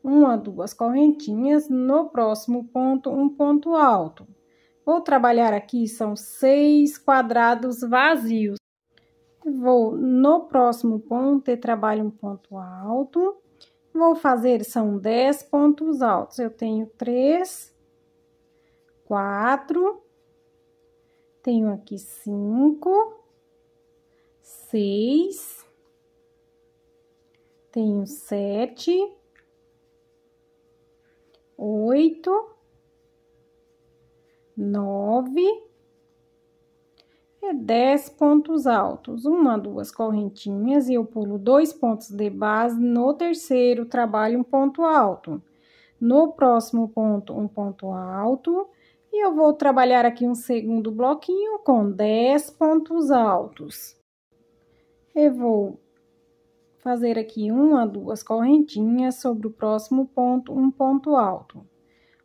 Uma, duas correntinhas, no próximo ponto, um ponto alto. Vou trabalhar aqui, são seis quadrados vazios. Vou no próximo ponto e é trabalho um ponto alto. Vou fazer, são dez pontos altos. Eu tenho três, quatro, tenho aqui cinco, seis, tenho sete, oito, nove e é dez pontos altos. Uma, duas correntinhas e eu pulo dois pontos de base no terceiro trabalho um ponto alto. No próximo ponto, um ponto alto e eu vou trabalhar aqui um segundo bloquinho com 10 pontos altos. Eu vou fazer aqui uma, duas correntinhas sobre o próximo ponto, um ponto alto.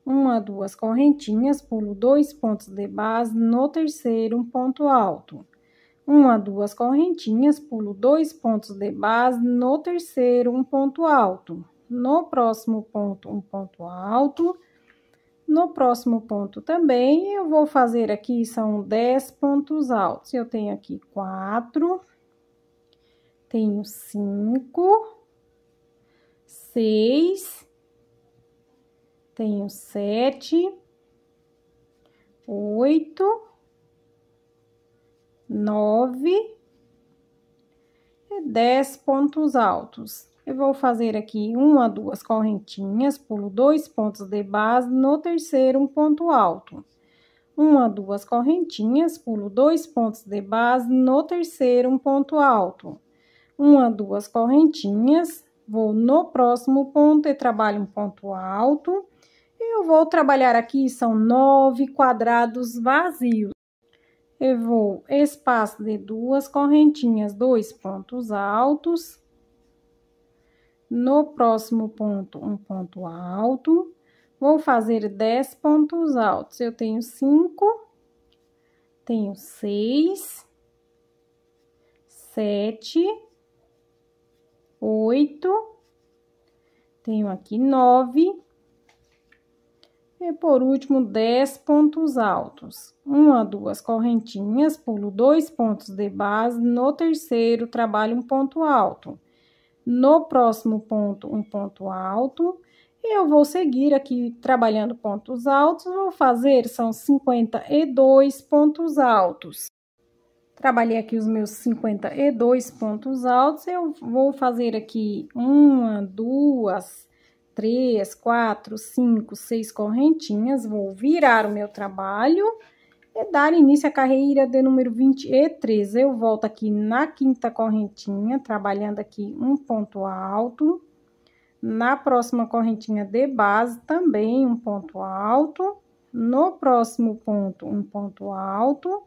Uma, duas correntinhas, pulo dois pontos de base no terceiro, um ponto alto. Uma, duas correntinhas, pulo dois pontos de base no terceiro, um ponto alto. No próximo ponto, um ponto alto no próximo ponto também, eu vou fazer aqui, são 10 pontos altos. Eu tenho aqui 4, tenho 5, 6, tenho 7, 8, 9 e 10 pontos altos. Eu vou fazer aqui uma, duas correntinhas, pulo dois pontos de base, no terceiro um ponto alto. Uma, duas correntinhas, pulo dois pontos de base, no terceiro um ponto alto. Uma, duas correntinhas, vou no próximo ponto e trabalho um ponto alto. Eu vou trabalhar aqui, são nove quadrados vazios. Eu vou espaço de duas correntinhas, dois pontos altos no próximo ponto, um ponto alto. Vou fazer 10 pontos altos. Eu tenho 5, tenho 6, 7, 8, tenho aqui 9. E por último, 10 pontos altos. Uma, duas correntinhas, pulo dois pontos de base, no terceiro trabalho um ponto alto. No próximo ponto, um ponto alto. E eu vou seguir aqui trabalhando pontos altos, vou fazer, são 52 pontos altos. Trabalhei aqui os meus 52 pontos altos, eu vou fazer aqui uma, duas, três, quatro, cinco, seis correntinhas, vou virar o meu trabalho e dar início à carreira de número 23. Eu volto aqui na quinta correntinha, trabalhando aqui um ponto alto. Na próxima correntinha de base, também um ponto alto. No próximo ponto, um ponto alto.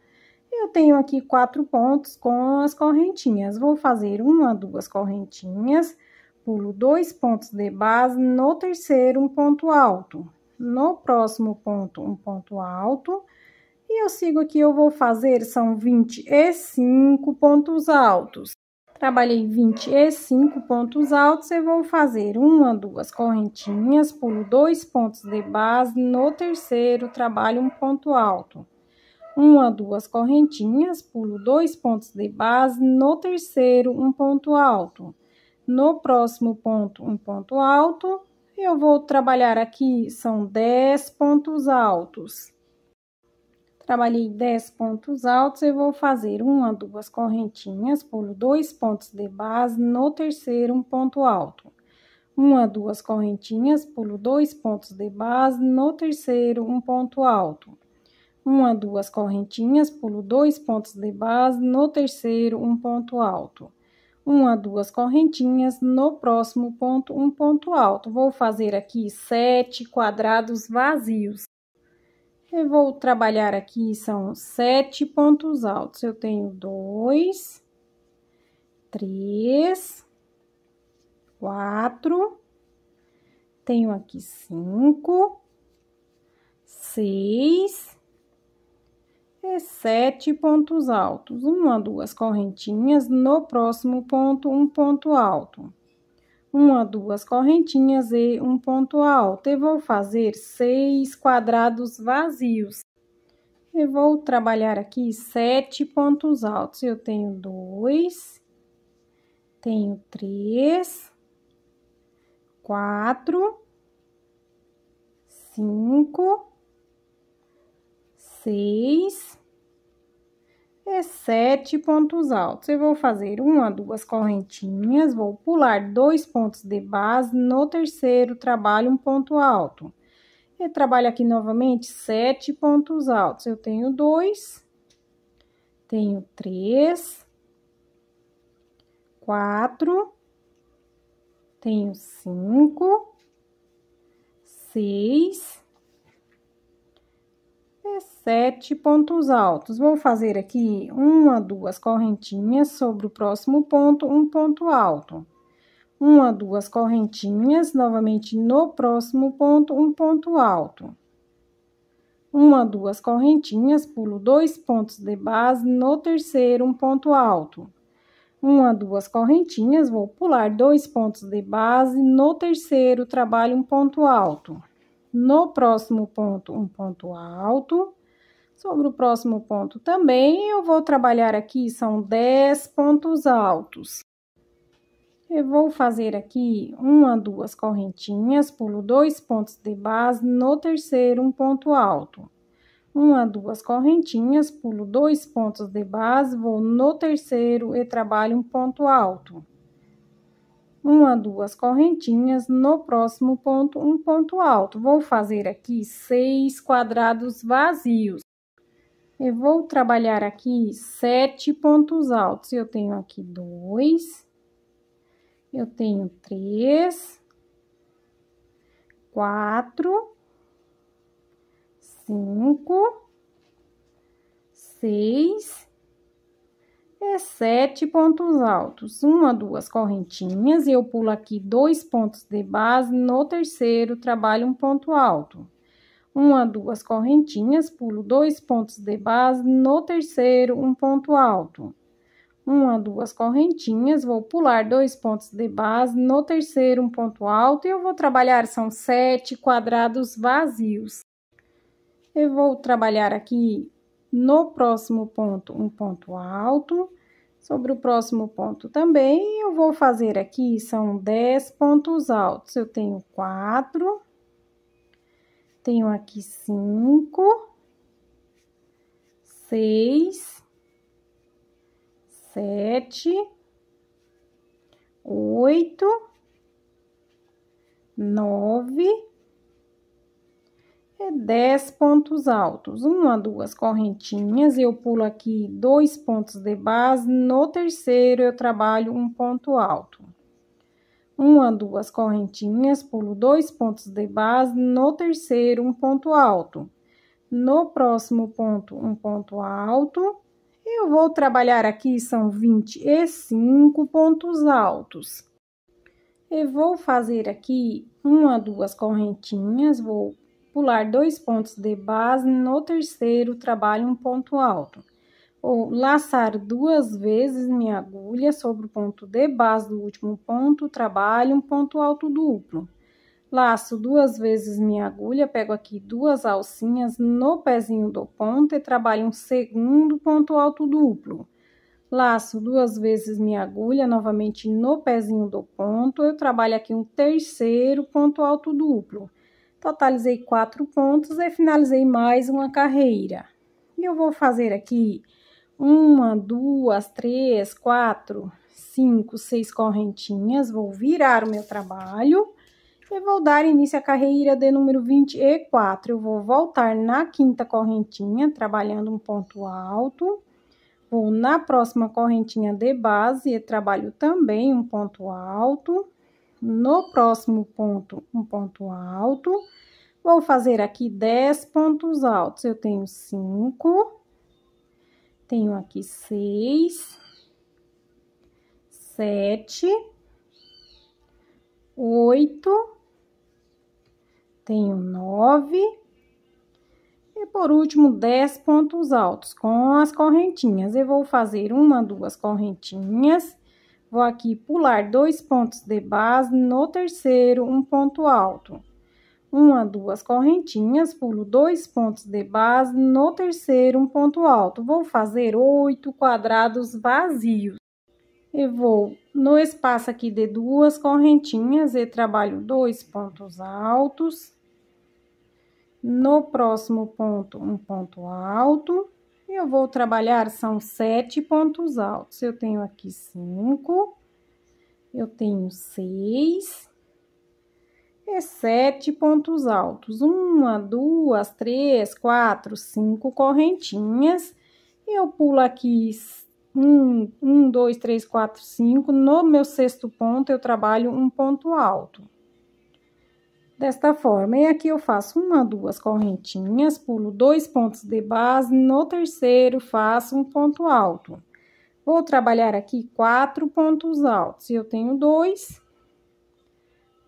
Eu tenho aqui quatro pontos com as correntinhas. Vou fazer uma, duas correntinhas, pulo dois pontos de base, no terceiro, um ponto alto. No próximo ponto, um ponto alto e eu sigo aqui. eu vou fazer, são 25 pontos altos. Trabalhei 25 pontos altos e vou fazer uma, duas correntinhas, pulo dois pontos de base, no terceiro trabalho um ponto alto. Uma, duas correntinhas, pulo dois pontos de base, no terceiro um ponto alto. No próximo ponto, um ponto alto, eu vou trabalhar aqui, são 10 pontos altos. Trabalhei 10 pontos altos, e vou fazer uma, duas correntinhas, pulo dois pontos de base, no terceiro um ponto alto. Uma, duas correntinhas, pulo dois pontos de base, no terceiro um ponto alto. Uma, duas correntinhas, pulo dois pontos de base, no terceiro um ponto alto. Uma, duas correntinhas, no próximo ponto um ponto alto. Vou fazer aqui sete quadrados vazios. Eu vou trabalhar aqui, são sete pontos altos. Eu tenho dois, três, quatro, tenho aqui cinco, seis e sete pontos altos. Uma, duas correntinhas, no próximo ponto, um ponto alto uma, duas correntinhas e um ponto alto. Eu vou fazer seis quadrados vazios. Eu vou trabalhar aqui sete pontos altos. Eu tenho dois, tenho três, quatro, cinco, seis, e é sete pontos altos. Eu vou fazer uma, duas correntinhas, vou pular dois pontos de base, no terceiro trabalho um ponto alto. Eu trabalho aqui novamente sete pontos altos. Eu tenho dois, tenho três, quatro, tenho cinco, seis, sete pontos altos. Vou fazer aqui uma, duas correntinhas sobre o próximo ponto, um ponto alto. Uma, duas correntinhas, novamente no próximo ponto, um ponto alto. Uma, duas correntinhas, pulo dois pontos de base, no terceiro, um ponto alto uma, duas correntinhas, vou pular dois pontos de base, no terceiro trabalho um ponto alto no próximo ponto um ponto alto. Sobre o próximo ponto também, eu vou trabalhar aqui, são 10 pontos altos. Eu vou fazer aqui uma, duas correntinhas, pulo dois pontos de base, no terceiro um ponto alto. Uma, duas correntinhas, pulo dois pontos de base, vou no terceiro e trabalho um ponto alto uma, duas correntinhas. No próximo ponto, um ponto alto. Vou fazer aqui seis quadrados vazios. Eu vou trabalhar aqui sete pontos altos. Eu tenho aqui dois, eu tenho três, quatro, cinco, seis é sete pontos altos, uma, duas correntinhas, eu pulo aqui dois pontos de base, no terceiro trabalho um ponto alto. Uma, duas correntinhas, pulo dois pontos de base, no terceiro um ponto alto. Uma, duas correntinhas, vou pular dois pontos de base, no terceiro um ponto alto, e eu vou trabalhar, são sete quadrados vazios. Eu vou trabalhar aqui no próximo ponto um ponto alto, sobre o próximo ponto também, eu vou fazer aqui, são 10 pontos altos, eu tenho 4, tenho aqui 5, 6, 7, 8, 9, 10 é pontos altos, uma, duas correntinhas, eu pulo aqui dois pontos de base, no terceiro eu trabalho um ponto alto. Uma, duas correntinhas, pulo dois pontos de base, no terceiro um ponto alto. No próximo ponto, um ponto alto. Eu vou trabalhar aqui, são 25 pontos altos. Eu vou fazer aqui uma, duas correntinhas, vou pular dois pontos de base no terceiro trabalho um ponto alto, ou laçar duas vezes minha agulha sobre o ponto de base do último ponto, trabalho um ponto alto duplo. Laço duas vezes minha agulha, pego aqui duas alcinhas no pezinho do ponto e trabalho um segundo ponto alto duplo. Laço duas vezes minha agulha, novamente no pezinho do ponto, eu trabalho aqui um terceiro ponto alto duplo totalizei quatro pontos e finalizei mais uma carreira. E eu vou fazer aqui uma, duas, três, quatro, cinco, seis correntinhas, vou virar o meu trabalho e vou dar início à carreira de número 24. Eu vou voltar na quinta correntinha, trabalhando um ponto alto. Vou na próxima correntinha de base e trabalho também um ponto alto no próximo ponto um ponto alto. Vou fazer aqui 10 pontos altos. Eu tenho 5, tenho aqui 6, 7, 8, tenho 9 e por último 10 pontos altos com as correntinhas. Eu vou fazer uma, duas correntinhas Vou aqui pular dois pontos de base, no terceiro, um ponto alto. Uma, duas correntinhas, pulo dois pontos de base, no terceiro, um ponto alto. Vou fazer oito quadrados vazios. Eu vou no espaço aqui de duas correntinhas e trabalho dois pontos altos. No próximo ponto, um ponto alto. Eu vou trabalhar, são sete pontos altos. Eu tenho aqui cinco, eu tenho seis e é sete pontos altos. Uma, duas, três, quatro, cinco correntinhas. Eu pulo aqui um, um, dois, três, quatro, cinco. No meu sexto ponto, eu trabalho um ponto alto desta forma. E aqui eu faço uma, duas correntinhas, pulo dois pontos de base, no terceiro faço um ponto alto. Vou trabalhar aqui quatro pontos altos. Eu tenho dois,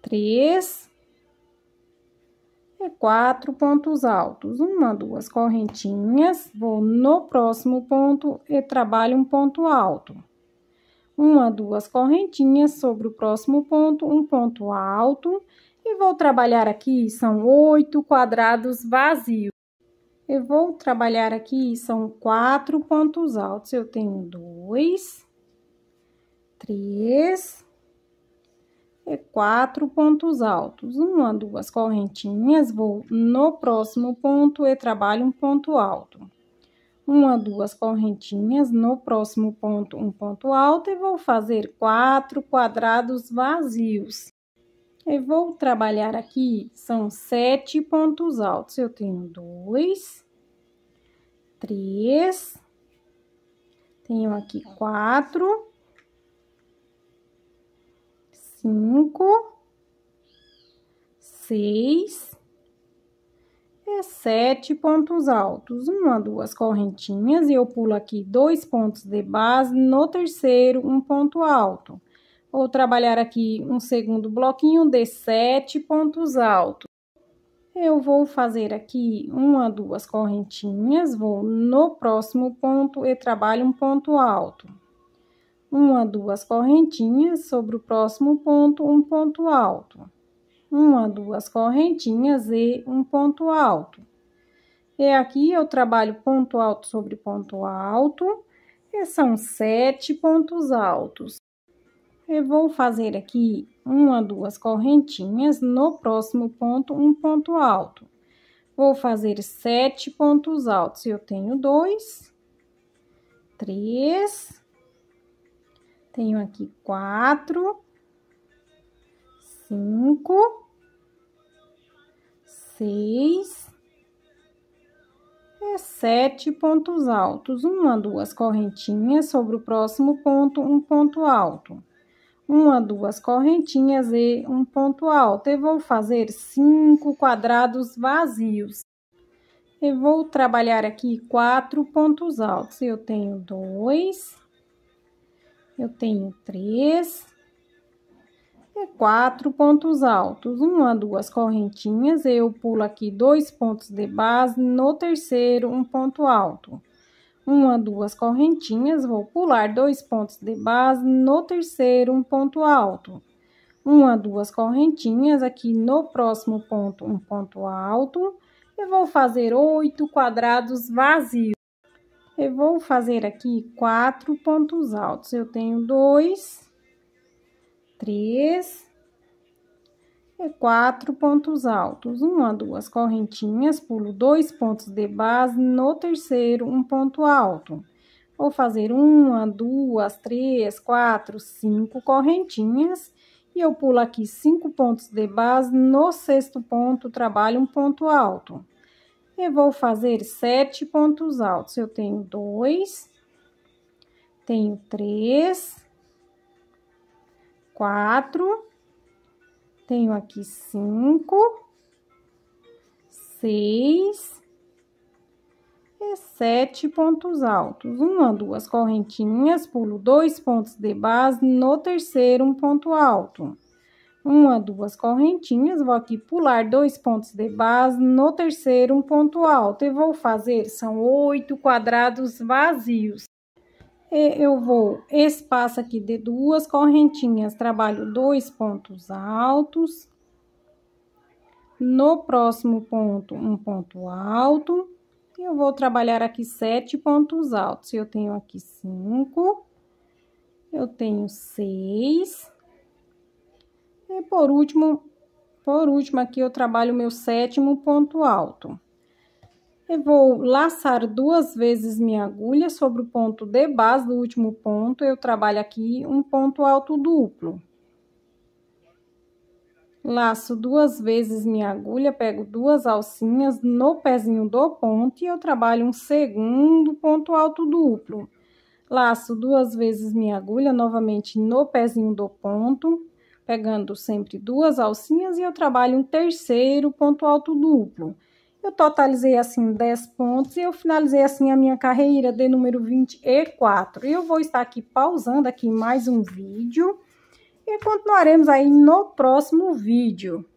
três e é quatro pontos altos. Uma, duas correntinhas, vou no próximo ponto e trabalho um ponto alto. Uma, duas correntinhas sobre o próximo ponto, um ponto alto e vou trabalhar aqui, são oito quadrados vazios. Eu vou trabalhar aqui, são quatro pontos altos. Eu tenho dois, três e quatro pontos altos. Uma, duas correntinhas, vou no próximo ponto e trabalho um ponto alto. Uma, duas correntinhas, no próximo ponto um ponto alto e vou fazer quatro quadrados vazios. Eu vou trabalhar aqui, são sete pontos altos. Eu tenho dois, três, tenho aqui quatro, cinco, seis e é sete pontos altos. Uma, duas correntinhas e eu pulo aqui dois pontos de base, no terceiro, um ponto alto. Vou trabalhar aqui um segundo bloquinho de sete pontos altos. Eu vou fazer aqui uma, duas correntinhas, vou no próximo ponto e trabalho um ponto alto. Uma, duas correntinhas, sobre o próximo ponto, um ponto alto. Uma, duas correntinhas e um ponto alto. E aqui eu trabalho ponto alto sobre ponto alto, e são sete pontos altos. Eu vou fazer aqui uma, duas correntinhas, no próximo ponto, um ponto alto. Vou fazer sete pontos altos, eu tenho dois, três, tenho aqui quatro, cinco, seis, e é sete pontos altos. Uma, duas correntinhas, sobre o próximo ponto, um ponto alto uma, duas correntinhas e um ponto alto. Eu vou fazer cinco quadrados vazios. Eu vou trabalhar aqui quatro pontos altos. Eu tenho dois, eu tenho três e quatro pontos altos. Uma, duas correntinhas, eu pulo aqui dois pontos de base, no terceiro um ponto alto uma, duas correntinhas, vou pular dois pontos de base, no terceiro um ponto alto. Uma, duas correntinhas, aqui no próximo ponto um ponto alto. E vou fazer oito quadrados vazios. Eu vou fazer aqui quatro pontos altos. Eu tenho dois, três, quatro pontos altos, uma, duas correntinhas, pulo dois pontos de base, no terceiro, um ponto alto. Vou fazer uma, duas, três, quatro, cinco correntinhas, e eu pulo aqui cinco pontos de base, no sexto ponto, trabalho um ponto alto. E vou fazer sete pontos altos, eu tenho dois, tenho três, quatro tenho aqui cinco, seis e sete pontos altos. Uma, duas correntinhas, pulo dois pontos de base, no terceiro um ponto alto. Uma, duas correntinhas, vou aqui pular dois pontos de base, no terceiro um ponto alto. E vou fazer, são oito quadrados vazios eu vou espaço aqui de duas correntinhas, trabalho dois pontos altos. No próximo ponto, um ponto alto. Eu vou trabalhar aqui sete pontos altos. Eu tenho aqui cinco. Eu tenho seis. E por último, por último aqui eu trabalho o meu sétimo ponto alto. Eu vou laçar duas vezes minha agulha sobre o ponto de base do último ponto. Eu trabalho aqui um ponto alto duplo. Laço duas vezes minha agulha, pego duas alcinhas no pezinho do ponto e eu trabalho um segundo ponto alto duplo. Laço duas vezes minha agulha, novamente no pezinho do ponto, pegando sempre duas alcinhas e eu trabalho um terceiro ponto alto duplo. Eu totalizei assim 10 pontos e eu finalizei assim a minha carreira de número 24. E eu vou estar aqui pausando aqui mais um vídeo e continuaremos aí no próximo vídeo.